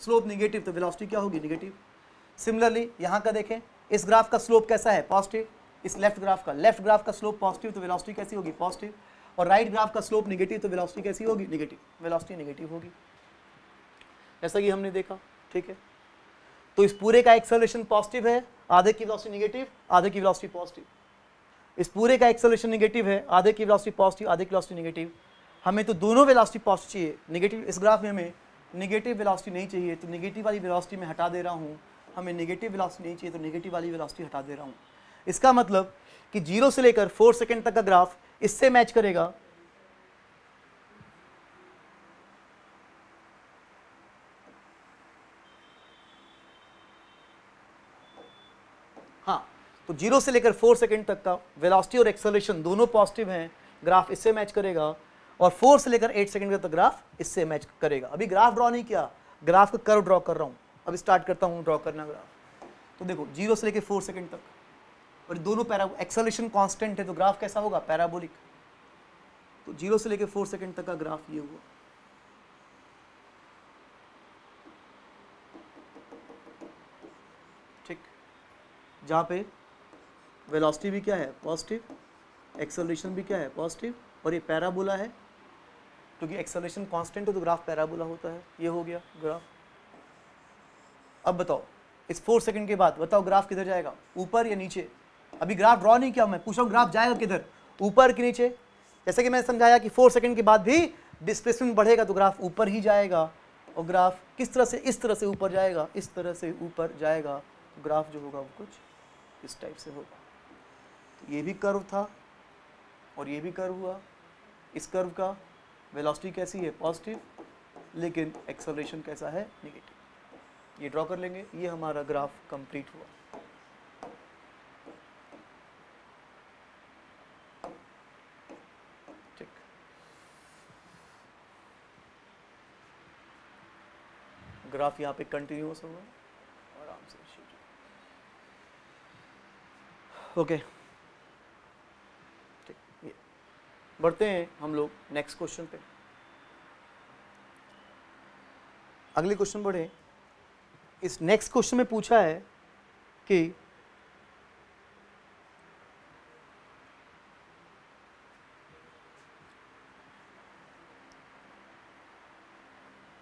स्लोप निगेटिव तो वेलोसिटी क्या होगी निगेटिव सिमिलरली यहाँ का देखें इस ग्राफ का स्लोप कैसा है पॉजिटिव इस लेफ्ट ग्राफ का लेफ्ट ग्राफ का स्लोप पॉजिटिव तो वेलोसिटी कैसी होगी पॉजिटिव और राइट right ग्राफ का स्लोप निगेटिव तो वेलोसिटी कैसी होगी निगेटिव वेलोसिटी निगेटिव होगी जैसा कि हमने देखा ठीक है तो इस पूरे का एक्सेलरेशन पॉजिटिव है आधे की वेलोसिटी निगेटिव आधे की वेलोसिटी पॉजिटिव इस पूरे का एक्सेलरेशन निगेटिव है आधे की वेलोसिटी पॉजिटिव आधे की वेलोसिटी निगेटिव हमें तो दोनों वेलासिटी पॉस्ट चाहिए निगेटिव इस ग्राफ में हमें निगेटिव वेलासिटी नहीं चाहिए तो निगेटिव वाली वेलासिटी में हटा दे रहा हूँ हमें निगेटिव वेलासिटी नहीं चाहिए तो निगेटिव वाली वेलासिटी हटा दे रहा हूँ इसका मतलब कि जीरो से लेकर फोर सेकेंड तक का ग्राफ इससे मैच करेगा हाँ तो जीरो से लेकर फोर सेकेंड तक का वेलासिटी और एक्सलेशन दोनों पॉजिटिव हैं ग्राफ इससे मैच करेगा और फोर से लेकर एट सेकेंड का तो ग्राफ इससे मैच करेगा अभी ग्राफ ड्रॉ नहीं किया ग्राफ का कर्व ड्रॉ कर रहा हूँ अब स्टार्ट करता हूँ ड्रॉ करना ग्राफ तो देखो जीरो से लेकर फोर सेकेंड तक और दोनों पैरा एक्सलेशन कॉन्स्टेंट है तो ग्राफ कैसा होगा पैराबोलिक तो जीरो से लेकर फोर सेकेंड तक का ग्राफ ये हुआ ठीक जहाँ पे वेलोसिटी भी क्या है पॉजिटिव एक्सलेशन भी क्या है पॉजिटिव और ये पैराबोला है क्योंकि एक्सलेशन कॉन्स्टेंट है तो ग्राफ पैराबोला होता है ये हो गया ग्राफ अब बताओ इस फोर सेकंड के बाद बताओ ग्राफ किधर जाएगा ऊपर या नीचे अभी ग्राफ ड्रॉ नहीं किया मैं पूछ रहा हूँ ग्राफ जाएगा किधर ऊपर के नीचे जैसे कि मैंने समझाया कि फोर सेकंड के बाद भी डिस्प्लेसमेंट बढ़ेगा तो ग्राफ ऊपर ही जाएगा और ग्राफ किस तरह से इस तरह से ऊपर जाएगा इस तरह से ऊपर जाएगा तो ग्राफ जो होगा वो कुछ इस टाइप से होगा तो ये भी कर्व था और ये भी कर्व हुआ इस कर्व का वेलोसिटी कैसी है पॉजिटिव लेकिन एक्सेलरेशन कैसा है निगेटिव ये ड्रॉ कर लेंगे ये हमारा ग्राफ कंप्लीट हुआ ग्राफ यहाँ पे कंटिन्यूस होगा आराम से ओके okay. बढ़ते हैं हम लोग नेक्स्ट क्वेश्चन पे अगले क्वेश्चन बढ़े इस नेक्स्ट क्वेश्चन में पूछा है कि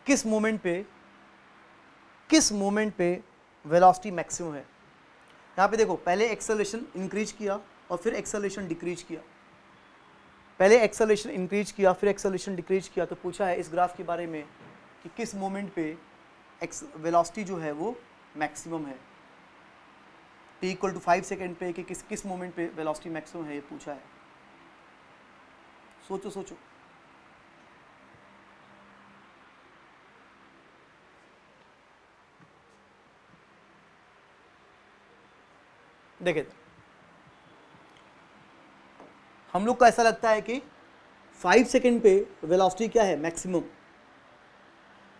किस मोमेंट पे किस मोमेंट पे वेलोसिटी मैक्सिमम है यहां पे देखो पहले एक्सेलेशन इंक्रीज किया और फिर एक्सेलेशन डिक्रीज किया पहले एक्सेलेशन इंक्रीज किया फिर एक्सेलेशन डिक्रीज किया तो पूछा है इस ग्राफ के बारे में कि किस मोमेंट पे एक्स वेलोसिटी जो है वो मैक्सिमम है T equal to five second पे कि किस किस मोमेंट पे वेलोसिटी मैक्सिमम है ये पूछा है सोचो सोचो देखिए हम लोग को ऐसा लगता है कि फाइव सेकेंड पे वेलोसिटी क्या है मैक्सिमम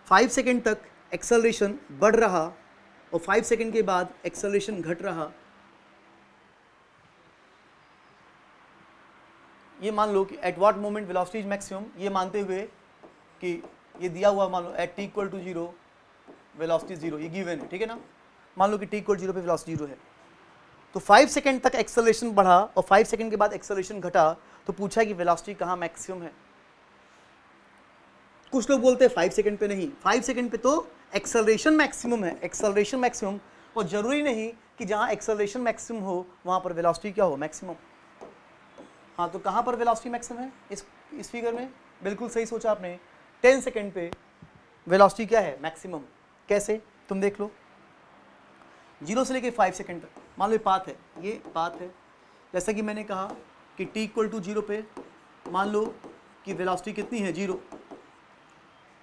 फाइव सेकेंड तक एक्सलरेशन बढ़ रहा और फाइव सेकेंड के बाद एक्सलेशन घट रहा ये मान लो कि at what moment velocity is maximum ये मानते हुए कि ये दिया हुआ मान लो at T equal to zero velocity zero ये गिवन है ठीक है ना मान लो कि टी इक्वल जीरो पे वेलोसिटी जीरो है तो फाइव सेकेंड तक एक्सलेशन बढ़ा और फाइव सेकेंड के बाद एक्सलेशन घटा तो पूछा कि वेलोसिटी कहाँ मैक्सिमम है कुछ लोग बोलते हैं फाइव सेकेंड पे नहीं फाइव सेकेंड पे तो एक्सलेशन मैक्सिमम है एक्सलेशन मैक्सिमम और जरूरी नहीं कि जहाँ एक्सलेशन मैक्सिमम हो वहाँ पर वेलासिटी क्या हो मैक्सिमम हाँ तो कहाँ पर वेलासिटी मैक्सिमम है इस इस फिगर में बिल्कुल सही सोचा आपने टेन सेकेंड पे वेलासिटी क्या है मैक्सिमम कैसे तुम देख लो जीरो से लेके फाइव सेकेंड तक मान लो ये पाथ है ये पाथ है जैसा कि मैंने कहा कि टी इक्वल टू जीरो पे मान लो कि वेलोसिटी कितनी है जीरो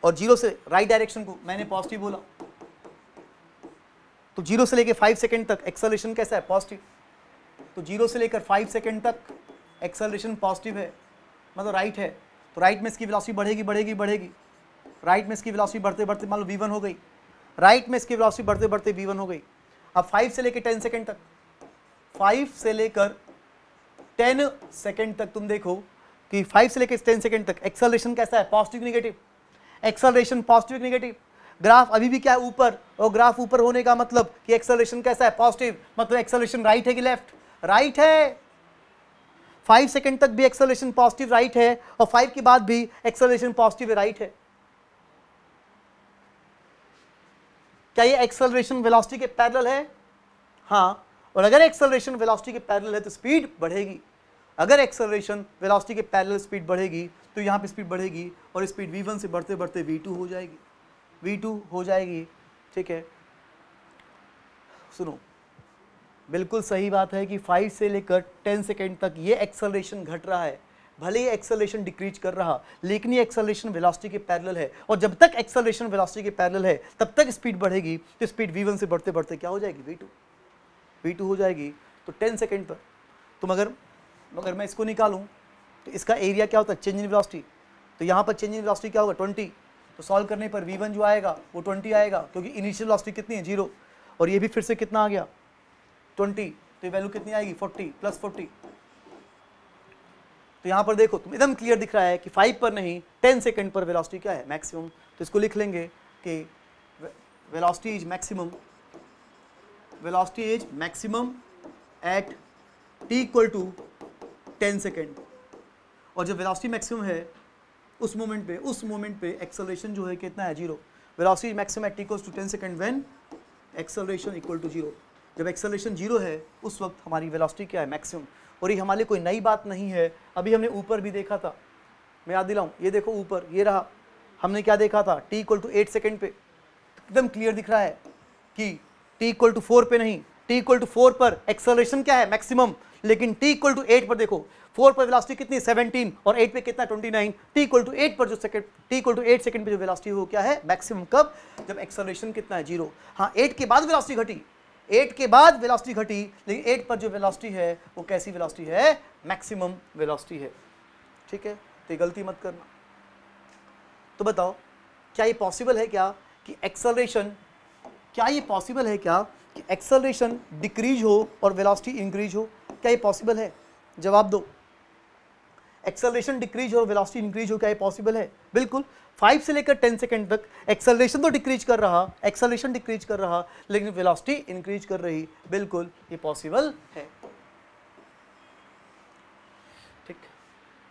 और जीरो से राइट डायरेक्शन को मैंने पॉजिटिव बोला तो जीरो तो से लेकर फाइव सेकेंड तक एक्सलेशन कैसा है पॉजिटिव तो जीरो से लेकर फाइव सेकेंड तक एक्सलेशन पॉजिटिव है मतलब राइट है तो राइट में इसकी वेलोसिटी बढ़ेगी बढ़ेगी बढ़ेगी राइट में इसकी वेलोसिटी बढ़ते बढ़ते मान लो वी हो गई राइट में इसकी वेलोसिटी बढ़ते बढ़ते वी हो गई अब फाइव से लेकर टेन सेकेंड तक फाइव से लेकर टेन सेकेंड तक तुम देखो कि फाइव से लेकर टेन सेकेंड तक एक्सलेशन कैसा है positive negative acceleration positive negative graph अभी भी क्या है ऊपर और ग्राफ ऊपर होने का मतलब कि एक्सलेशन कैसा है पॉजिटिव मतलब एक्सलेशन राइट है कि लेफ्ट राइट है फाइव सेकेंड तक भी एक्सलेशन पॉजिटिव राइट है और फाइव के बाद भी एक्सलेशन पॉजिटिव राइट है क्या ये एक्सेलरेशन वेलोसिटी के पैरेलल है हाँ और अगर एक्सेलरेशन वेलोसिटी के पैरेलल है तो स्पीड बढ़ेगी अगर एक्सेलरेशन वेलोसिटी के पैरेलल स्पीड बढ़ेगी तो यहाँ पे स्पीड बढ़ेगी और स्पीड वन से बढ़ते बढ़ते टू हो जाएगी टू हो जाएगी ठीक है सुनो बिल्कुल सही बात है कि 5 से लेकर 10 सेकेंड तक ये एक्सेलरेशन घट रहा है भले ही एक्सेलेशन डिक्रीज कर रहा लेकिन ये एक्सेलेशन वेलोसिटी के पैरेलल है और जब तक एक्सेलेशन वेलोसिटी के पैरेलल है तब तक स्पीड बढ़ेगी तो स्पीड वी से बढ़ते बढ़ते क्या हो जाएगी वी टू हो जाएगी तो टेन सेकेंड पर तो मगर मगर मैं इसको निकालूँ तो इसका एरिया क्या होता है चेंज इन वेलोसिटी तो यहाँ पर चेंज इन वेलोसिटी क्या होगा ट्वेंटी तो सॉल्व करने पर वन जो आएगा वो ट्वेंटी आएगा क्योंकि इनिशियल वेलोसिटी कितनी है जीरो और ये भी फिर से कितना आ गया ट्वेंटी तो ये वैल्यू कितनी आएगी फोर्टी प्लस फोर्टी तो यहाँ पर देखो तुम एकदम क्लियर दिख रहा है कि फाइव पर नहीं टेन सेकेंड पर वेलोसिटी क्या है मैक्सिमम तो इसको लिख लेंगे कि velocity is maximum velocity is maximum at T equal to ten second और जब वेलोसिटी मैक्सिमम है उस मोमेंट पे उस मोमेंट पे एक्सेलरेशन जो है कितना है zero velocity maximum at T equal to ten second when acceleration equal to zero जब एक्सेलरेशन जीरो है उस वक्त हमारी वेलोसिटी क्या है मैक्सिमम और ये हमारे कोई नई बात नहीं है अभी हमने ऊपर भी देखा था मैं याद दिलाऊँ ये देखो ऊपर ये रहा हमने क्या देखा था T equal to eight second पे एकदम क्लियर दिख रहा है कि टी इक्वल टू फोर पे नहीं टी इक्वल टू फोर पर एक्सेलरेशन क्या है मैक्सिमम लेकिन टी इक्वल टू एट पर देखो फोर पर वेलासिटी कितनी सेवनटीन और एट पे कितना twenty nine T equal to eight पर जो second T equal to eight second पे जो वेलासिटी वो क्या है मैक्सिमम कब जब एक्सेलरेशन कितना है जीरो हाँ एट के बाद वेलासिटी घटी एट के बाद वेलोसिटी घटी लेकिन एट पर जो वेलोसिटी है वो कैसी वेलोसिटी है मैक्सिमम वेलोसिटी है ठीक है तो गलती मत करना तो बताओ क्या ये पॉसिबल है क्या कि एक्सलरेशन क्या ये पॉसिबल है क्या कि एक्सलरेशन डिक्रीज हो और वेलोसिटी इंक्रीज हो क्या ये पॉसिबल है जवाब दो एक्सेलरेशन डिक्रीज और वेलोसिटी इंक्रीज हो क्या ये पॉसिबल है बिल्कुल फाइव से लेकर टेन सेकेंड तक एक्सेलरेशन तो डिक्रीज कर रहा एक्सेलरेशन डिक्रीज कर रहा लेकिन वेलोसिटी इंक्रीज कर रही बिल्कुल ये पॉसिबल है ठीक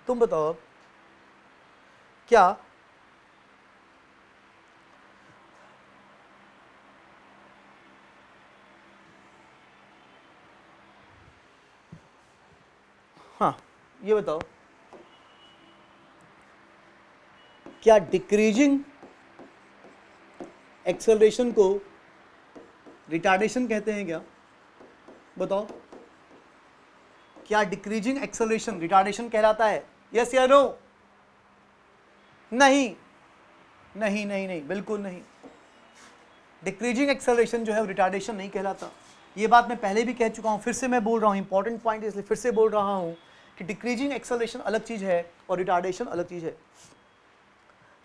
तुम बताओ क्या हाँ ये बताओ क्या डिक्रीजिंग एक्सेलरेशन को रिटार्डेशन कहते हैं क्या बताओ क्या डिक्रीजिंग एक्सेलरेशन रिटार्डेशन कहलाता है यस या नो नहीं नहीं नहीं नहीं बिल्कुल नहीं डिक्रीजिंग एक्सेलरेशन जो है रिटार्डेशन नहीं कहलाता ये बात मैं पहले भी कह चुका हूँ फिर से मैं बोल रहा हूँ इंपॉर्टेंट पॉइंट इसलिए फिर से बोल रहा हूँ कि डिक्रीजिंग एक्सेलरेशन अलग चीज़ है और रिटार्डेशन अलग चीज़ है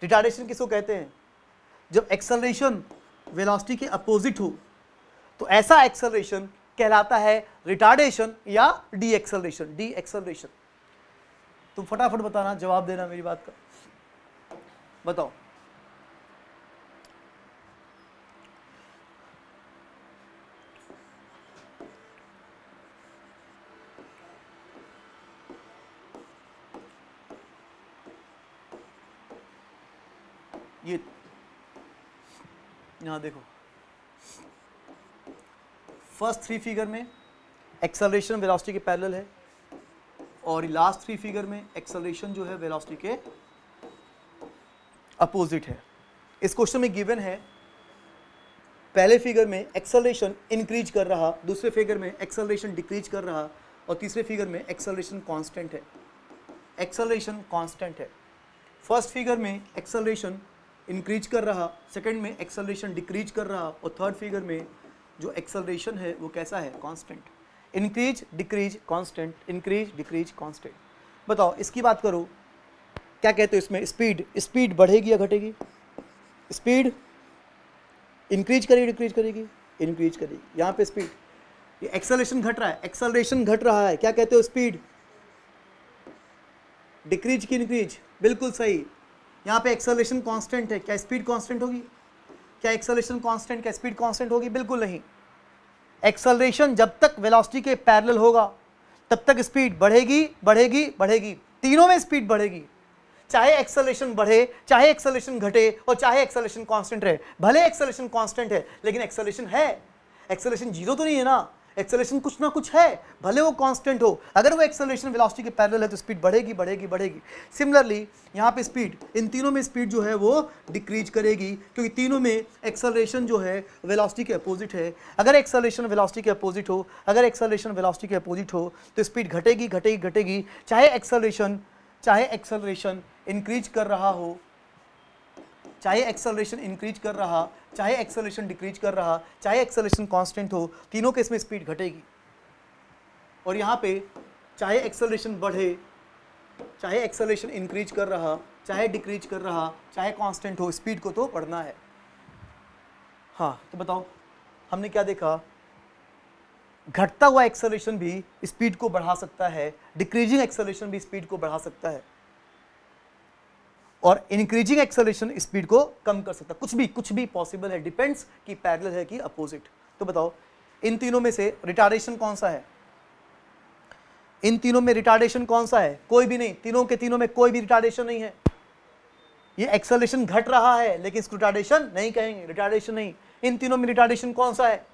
रिटार्डेशन किसको कहते हैं जब एक्सलेशन वेलोसिटी के अपोजिट हो तो ऐसा एक्सलेशन कहलाता है रिटार्डेशन या डी एक्सलेशन डी एक्सलरेशन तुम फटाफट बताना जवाब देना मेरी बात का बताओ यहाँ देखो फर्स्ट थ्री फिगर में एक्सलेशन वेलोसिटी के पैरेलल है और लास्ट थ्री फिगर में एक्सलेशन जो है वेलोसिटी के अपोजिट है इस क्वेश्चन में गिवन है पहले फिगर में एक्सलेशन इंक्रीज कर रहा दूसरे फिगर में एक्सलेशन डिक्रीज कर रहा और तीसरे फिगर में एक्सलेशन कांस्टेंट है एक्सलेशन कांस्टेंट है फर्स्ट फिगर में एक्सलेशन इंक्रीज कर रहा सेकेंड में एक्सलरेशन डिक्रीज कर रहा और थर्ड फिगर में जो एक्सलरेशन है वो कैसा है constant increase decrease constant increase decrease constant बताओ इसकी बात करो क्या कहते हो इसमें स्पीड स्पीड बढ़ेगी या घटेगी स्पीड इंक्रीज करेगी डिक्रीज करेगी इंक्रीज करेगी यहाँ पे स्पीड ये एक्सलेशन घट रहा है एक्सलेशन घट रहा है क्या कहते हो स्पीड डिक्रीज की इंक्रीज बिल्कुल सही यहाँ पे एक्सलेशन कांस्टेंट है क्या स्पीड कांस्टेंट होगी क्या एक्सलेशन कांस्टेंट क्या स्पीड कांस्टेंट होगी बिल्कुल नहीं एक्सलेशन जब तक वेलोसिटी के पैरेलल होगा तब तक स्पीड बढ़ेगी बढ़ेगी बढ़ेगी तीनों में स्पीड बढ़ेगी चाहे एक्सलेशन बढ़े चाहे एक्सलेशन घटे और चाहे एक्सलेशन कॉन्स्टेंट रहे भले एक्सलेशन कॉन्स्टेंट है लेकिन एक्सलेशन है एक्सलेशन जीरो तो नहीं है ना एक्सेलेशन कुछ ना कुछ है भले वो कांस्टेंट हो अगर वो एक्सेलेशन वेलोसिटी के पैरेलल है तो स्पीड बढ़ेगी बढ़ेगी बढ़ेगी सिमिलरली यहाँ पे स्पीड इन तीनों में स्पीड जो है वो डिक्रीज करेगी क्योंकि तीनों में एक्सेलेशन जो है वेलोसिटी के अपोजिट है अगर एक्सेलेशन वेलोसिटी के अपोजिट हो अगर एक्सेलेशन वेलोसिटी के अपोजिट हो तो स्पीड घटेगी घटेगी घटेगी चाहे एक्सेलेशन चाहे एक्सेलेशन इंक्रीज कर रहा हो चाहे एक्सेलरेशन इंक्रीज कर रहा चाहे एक्सेलरेशन डिक्रीज कर रहा चाहे एक्सेलरेशन कांस्टेंट हो तीनों केस में स्पीड घटेगी और यहाँ पे चाहे एक्सेलरेशन बढ़े चाहे एक्सेलरेशन इंक्रीज कर रहा चाहे डिक्रीज कर रहा चाहे कांस्टेंट हो स्पीड को तो बढ़ना है हाँ तो बताओ हमने क्या देखा घटता हुआ एक्सेलरेशन भी स्पीड को बढ़ा सकता है डिक्रीजिंग एक्सेलरेशन भी स्पीड को बढ़ा सकता है और इंक्रीजिंग एक्सलेशन स्पीड को कम कर सकता है कुछ भी कुछ भी पॉसिबल है डिपेंड्स कि पैरल है कि अपोजिट तो बताओ इन तीनों में से रिटार्डेशन कौन सा है इन तीनों में रिटार्डेशन कौन सा है कोई भी नहीं तीनों के तीनों में कोई भी रिटार्डेशन नहीं है ये एक्सलेशन घट रहा है लेकिन इसको रिटार्डेशन नहीं कहेंगे रिटार्डेशन नहीं इन तीनों में रिटार्डेशन कौन सा है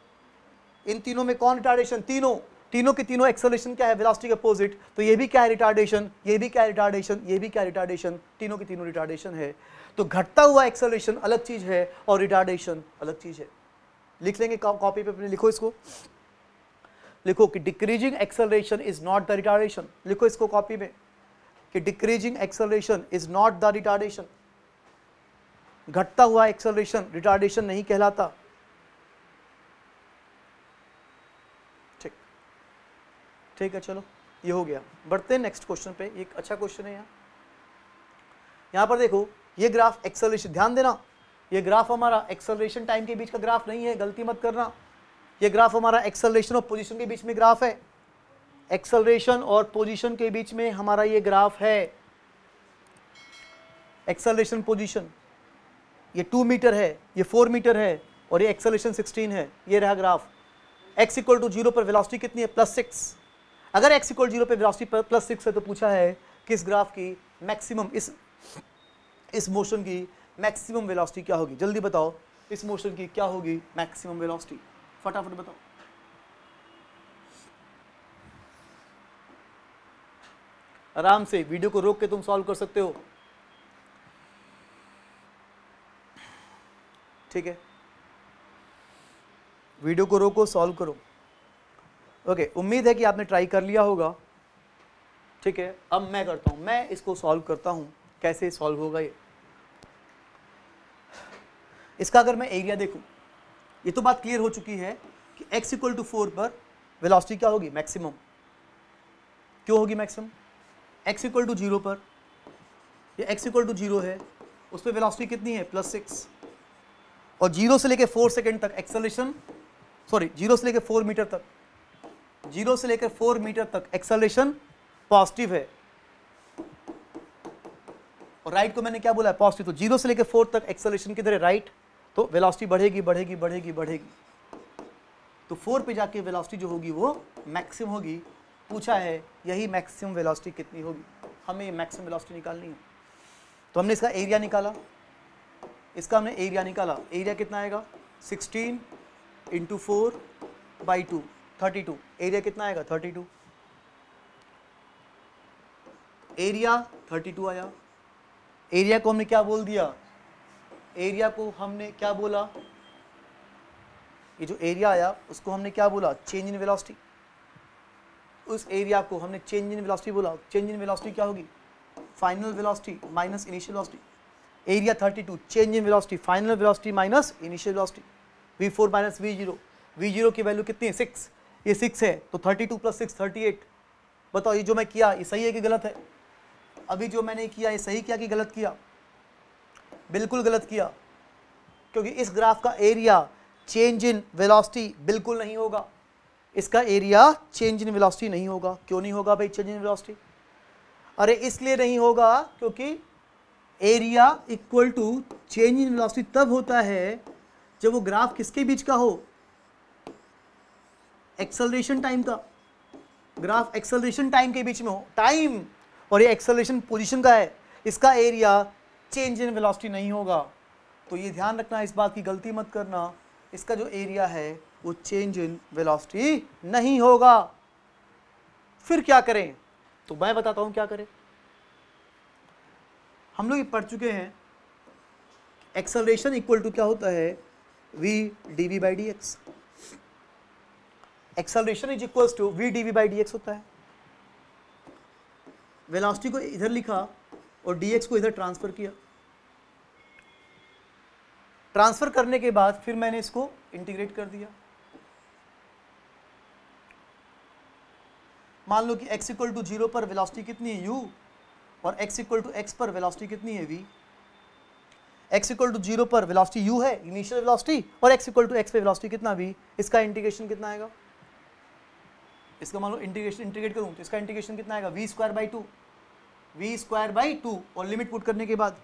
इन तीनों में कौन रिटार्डेशन तीनों तीनों के तीनों एक्सेलेशन क्या है वेलोसिटी के अपोजिट तो ये भी क्या है रिटार्डेशन ये भी क्या रिटार्डेशन ये भी क्या रिटार्डेशन तीनों के तीनों रिटार्डेशन है तो घटता हुआ एक्सेलेशन अलग चीज़ है और रिटार्डेशन अलग चीज़ है लिख लेंगे कॉपी पे अपने लिखो इसको लिखो कि decreasing acceleration is not the retardation लिखो इसको कॉपी में कि decreasing acceleration is not the retardation घटता हुआ एक्सलेशन रिटार्डेशन नहीं कहलाता ठीक है चलो ये हो गया बढ़ते हैं नेक्स्ट क्वेश्चन पे एक अच्छा क्वेश्चन है यहाँ यहाँ पर देखो ये ग्राफ एक्सेलरेशन ध्यान देना ये ग्राफ हमारा एक्सेलरेशन टाइम के बीच का ग्राफ नहीं है गलती मत करना ये ग्राफ हमारा एक्सेलरेशन और पोजीशन के बीच में ग्राफ है एक्सेलरेशन और पोजीशन के बीच में हमारा ये ग्राफ है एक्सेलरेशन पोजीशन ये टू मीटर है ये फोर मीटर है और ये एक्सेलेशन सिक्सटीन है ये रहा graph x equal to zero पर वेलोसिटी कितनी है प्लस सिक्स अगर एक्स इक्वल जीरो पे वेलोसिटी प्लस सिक्स है तो पूछा है किस ग्राफ की मैक्सिमम इस इस मोशन की मैक्सिमम वेलोसिटी क्या होगी जल्दी बताओ इस मोशन की क्या होगी मैक्सिमम वेलोसिटी फटाफट बताओ आराम से वीडियो को रोक के तुम सॉल्व कर सकते हो ठीक है वीडियो को रोको सॉल्व करो ओके okay, उम्मीद है कि आपने ट्राई कर लिया होगा ठीक है अब मैं करता हूँ मैं इसको सॉल्व करता हूँ कैसे सॉल्व होगा ये इसका अगर मैं एरिया देखूँ ये तो बात क्लियर हो चुकी है कि x इक्वल टू फोर पर वेलोसिटी क्या होगी मैक्सिमम क्यों होगी maximum x equal to zero पर ये x इक्वल टू जीरो है उस पर वेलासिटी कितनी है प्लस सिक्स और जीरो से लेके फोर सेकेंड तक एक्सलेशन सॉरी जीरो से लेके फोर मीटर तक जीरो से लेकर फोर मीटर तक एक्सलेशन पॉजिटिव है और राइट को मैंने क्या बोला है पॉजिटिव तो जीरो से लेकर फोर तक एक्सलेशन किधर है राइट तो वेलोसिटी बढ़ेगी बढ़ेगी बढ़ेगी बढ़ेगी तो फोर पे जाके वेलोसिटी जो होगी वो मैक्सिमम होगी पूछा है यही मैक्सिमम वेलोसिटी कितनी होगी हमें मैक्सिमम वेलोसिटी निकालनी है तो हमने इसका एरिया निकाला इसका हमने एरिया निकाला एरिया कितना आएगा 16 into four by two thirty two area कितना आएगा thirty two area thirty two आया एरिया को हमने क्या बोल दिया एरिया को हमने क्या बोला ये जो एरिया आया उसको हमने क्या बोला चेंज इन वेलोसिटी उस एरिया को हमने चेंज इन वेलोसिटी बोला चेंज इन वेलोसिटी क्या होगी final velocity minus initial velocity area 32 change in velocity final velocity minus initial velocity v4 minus v zero v zero की वैल्यू कितनी है six ये सिक्स है तो thirty two plus six thirty eight बताओ ये जो मैं किया ये सही है कि गलत है अभी जो मैंने किया ये सही किया कि गलत किया बिल्कुल गलत किया क्योंकि इस ग्राफ का एरिया चेंज इन वेलोसिटी बिल्कुल नहीं होगा इसका एरिया चेंज इन वेलोसिटी नहीं होगा क्यों नहीं होगा भाई चेंज इन वेलोसिटी अरे इसलिए नहीं होगा क्योंकि area equal to change in velocity तब होता है जब वो ग्राफ किसके बीच का हो एक्सलेशन टाइम का ग्राफ एक्सलेशन टाइम के बीच में हो टाइम और ये एक्सलेशन पोजिशन का है इसका एरिया चेंज इन वेलोसिटी नहीं होगा तो ये ध्यान रखना इस बात की गलती मत करना इसका जो एरिया है वो चेंज इन वेलोसिटी नहीं होगा फिर क्या करें तो मैं बताता हूं क्या करें हम लोग ये पढ़ चुके हैं एक्सलेशन इक्वल टू क्या होता है v d v by d x acceleration is equals to we d v by d x होता है वेलासिटी को इधर लिखा और डी एक्स को इधर ट्रांसफ़र किया ट्रांसफ़र करने के बाद फिर मैंने इसको इंटीग्रेट कर दिया मान लो कि x इक्वल टू जीरो पर वेलोसिटी कितनी है u और x इक्वल टू एक्स पर वेलोसिटी कितनी है v x equal to zero पर वेलोसिटी u है इनिशियल वेलोसिटी और x इक्वल टू एक्स पर वेलोसिटी कितना v इसका इंटीग्रेशन कितना आएगा इसका मान लो इंटीग्रेशन इंटीग्रेट करूँ तो इसका इंटीग्रेशन कितना आएगा v square by two v square by two और लिमिट पुट करने के बाद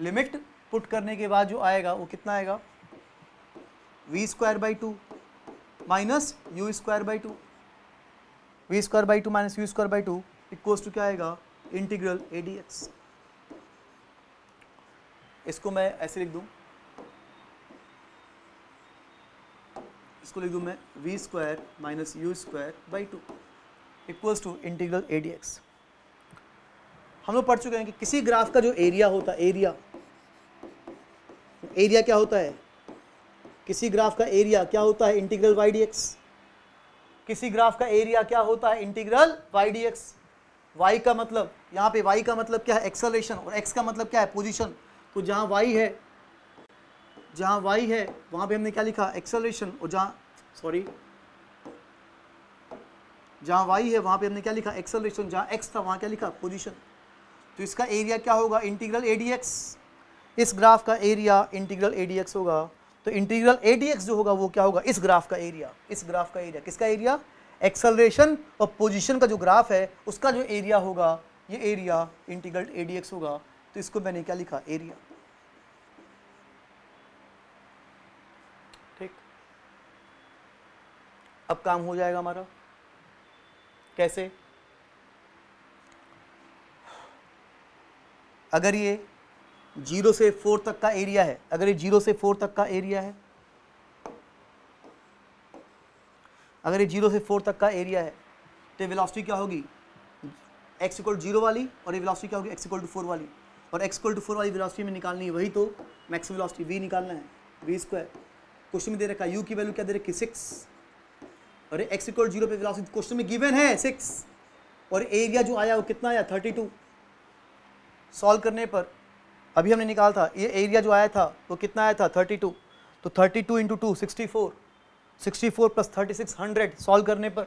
लिमिट पुट करने के बाद जो आएगा वो कितना आएगा v square by two minus u square by two v square by two minus u square by two equals to क्या आएगा इंटीग्रल ए डी एक्स इसको मैं ऐसे लिख दूँ इसको लिख दूँ मैं v square minus u square by two equals to integral a d x हम लोग पढ़ चुके हैं कि किसी ग्राफ का जो एरिया होता है एरिया एरिया क्या होता है किसी ग्राफ का एरिया क्या होता है इंटीग्रल वाई डी एक्स किसी ग्राफ का एरिया क्या होता है integral y d x y का मतलब यहाँ पे वाई का मतलब क्या है एक्सलेशन और एक्स का मतलब क्या है पोजिशन तो जहाँ वाई है जहाँ y है वहाँ पे हमने क्या लिखा एक्सलेशन और जहाँ सॉरी जहां वाई है वहां पे हमने क्या लिखा एक्सलेशन जहाँ एक्स था वहां क्या लिखा पोजिशन तो इसका एरिया क्या होगा इंटीग्रल ए इस ग्राफ का एरिया इंटीग्रल ए होगा तो इंटीग्रल ए जो होगा वो क्या होगा इस ग्राफ का एरिया इस ग्राफ का एरिया किसका एरिया एक्सलेशन और पोजिशन का जो ग्राफ है उसका जो एरिया होगा ये एरिया इंटीग्रल ए होगा तो इसको मैंने क्या लिखा एरिया अब काम हो जाएगा हमारा कैसे अगर ये जीरो से फोर तक का एरिया है अगर ये जीरो से फोर तक का एरिया है अगर ये जीरो से फोर तक का एरिया है तो वेलोसिटी क्या होगी एक्स इक्वल जीरो वाली और ये वेलोसिटी क्या होगी एक्स इक्वल टू फोर वाली और एक्स इक्वल टू फोर वाली वेलोसिटी में निकालनी है वही तो मैक्सिमम वेलोसिटी वी निकालना है वी स्क्वायर क्वेश्चन में दे रखा है यू की वैल्यू क्या दे रखी सिक्स अरे एक्स इक्वल जीरो पे वेलोसिटी क्वेश्चन में गिवन है सिक्स और एरिया जो आया वो कितना आया थर्टी टू सॉल्व करने पर अभी हमने निकाला था ये एरिया जो आया था वो कितना आया था थर्टी टू तो thirty two into two sixty four sixty four plus thirty six hundred solve करने पर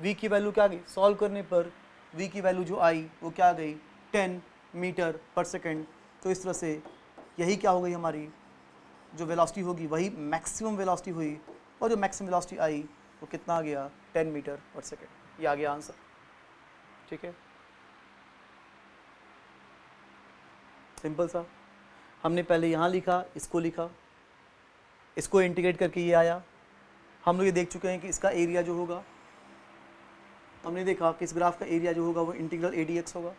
वी की वैल्यू क्या आ गई सॉल्व करने पर वी की वैल्यू जो आई वो क्या आ गई टेन मीटर पर सेकेंड तो इस तरह से यही क्या हो गई हमारी जो वेलोसिटी होगी वही मैक्सिमम वेलोसिटी हुई और जो मैक्सिमम वेलोसिटी आई वो कितना आ गया 10 मीटर पर सेकेंड ये आ गया आंसर ठीक है सिंपल सा हमने पहले यहाँ लिखा इसको लिखा इसको इंटीग्रेट करके ये आया हम लोग ये देख चुके हैं कि इसका एरिया जो होगा हमने देखा कि इस ग्राफ का एरिया जो होगा वो इंटीग्रल ए होगा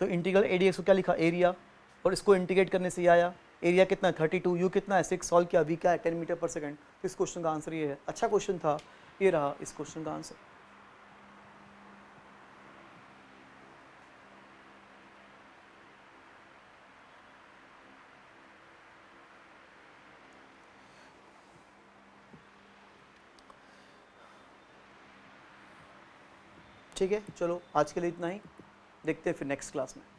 तो इंटीग्रल ए को क्या लिखा एरिया और इसको इंटीग्रेट करने से ये आया एरिया कितना थर्टी टू यू कितना है सिक्स सॉल्व किया वी क्या है टेन मीटर पर सेकेंड इस क्वेश्चन का आंसर ये है अच्छा क्वेश्चन था ये रहा इस क्वेश्चन का आंसर ठीक है चलो आज के लिए इतना ही देखते हैं फिर नेक्स्ट क्लास में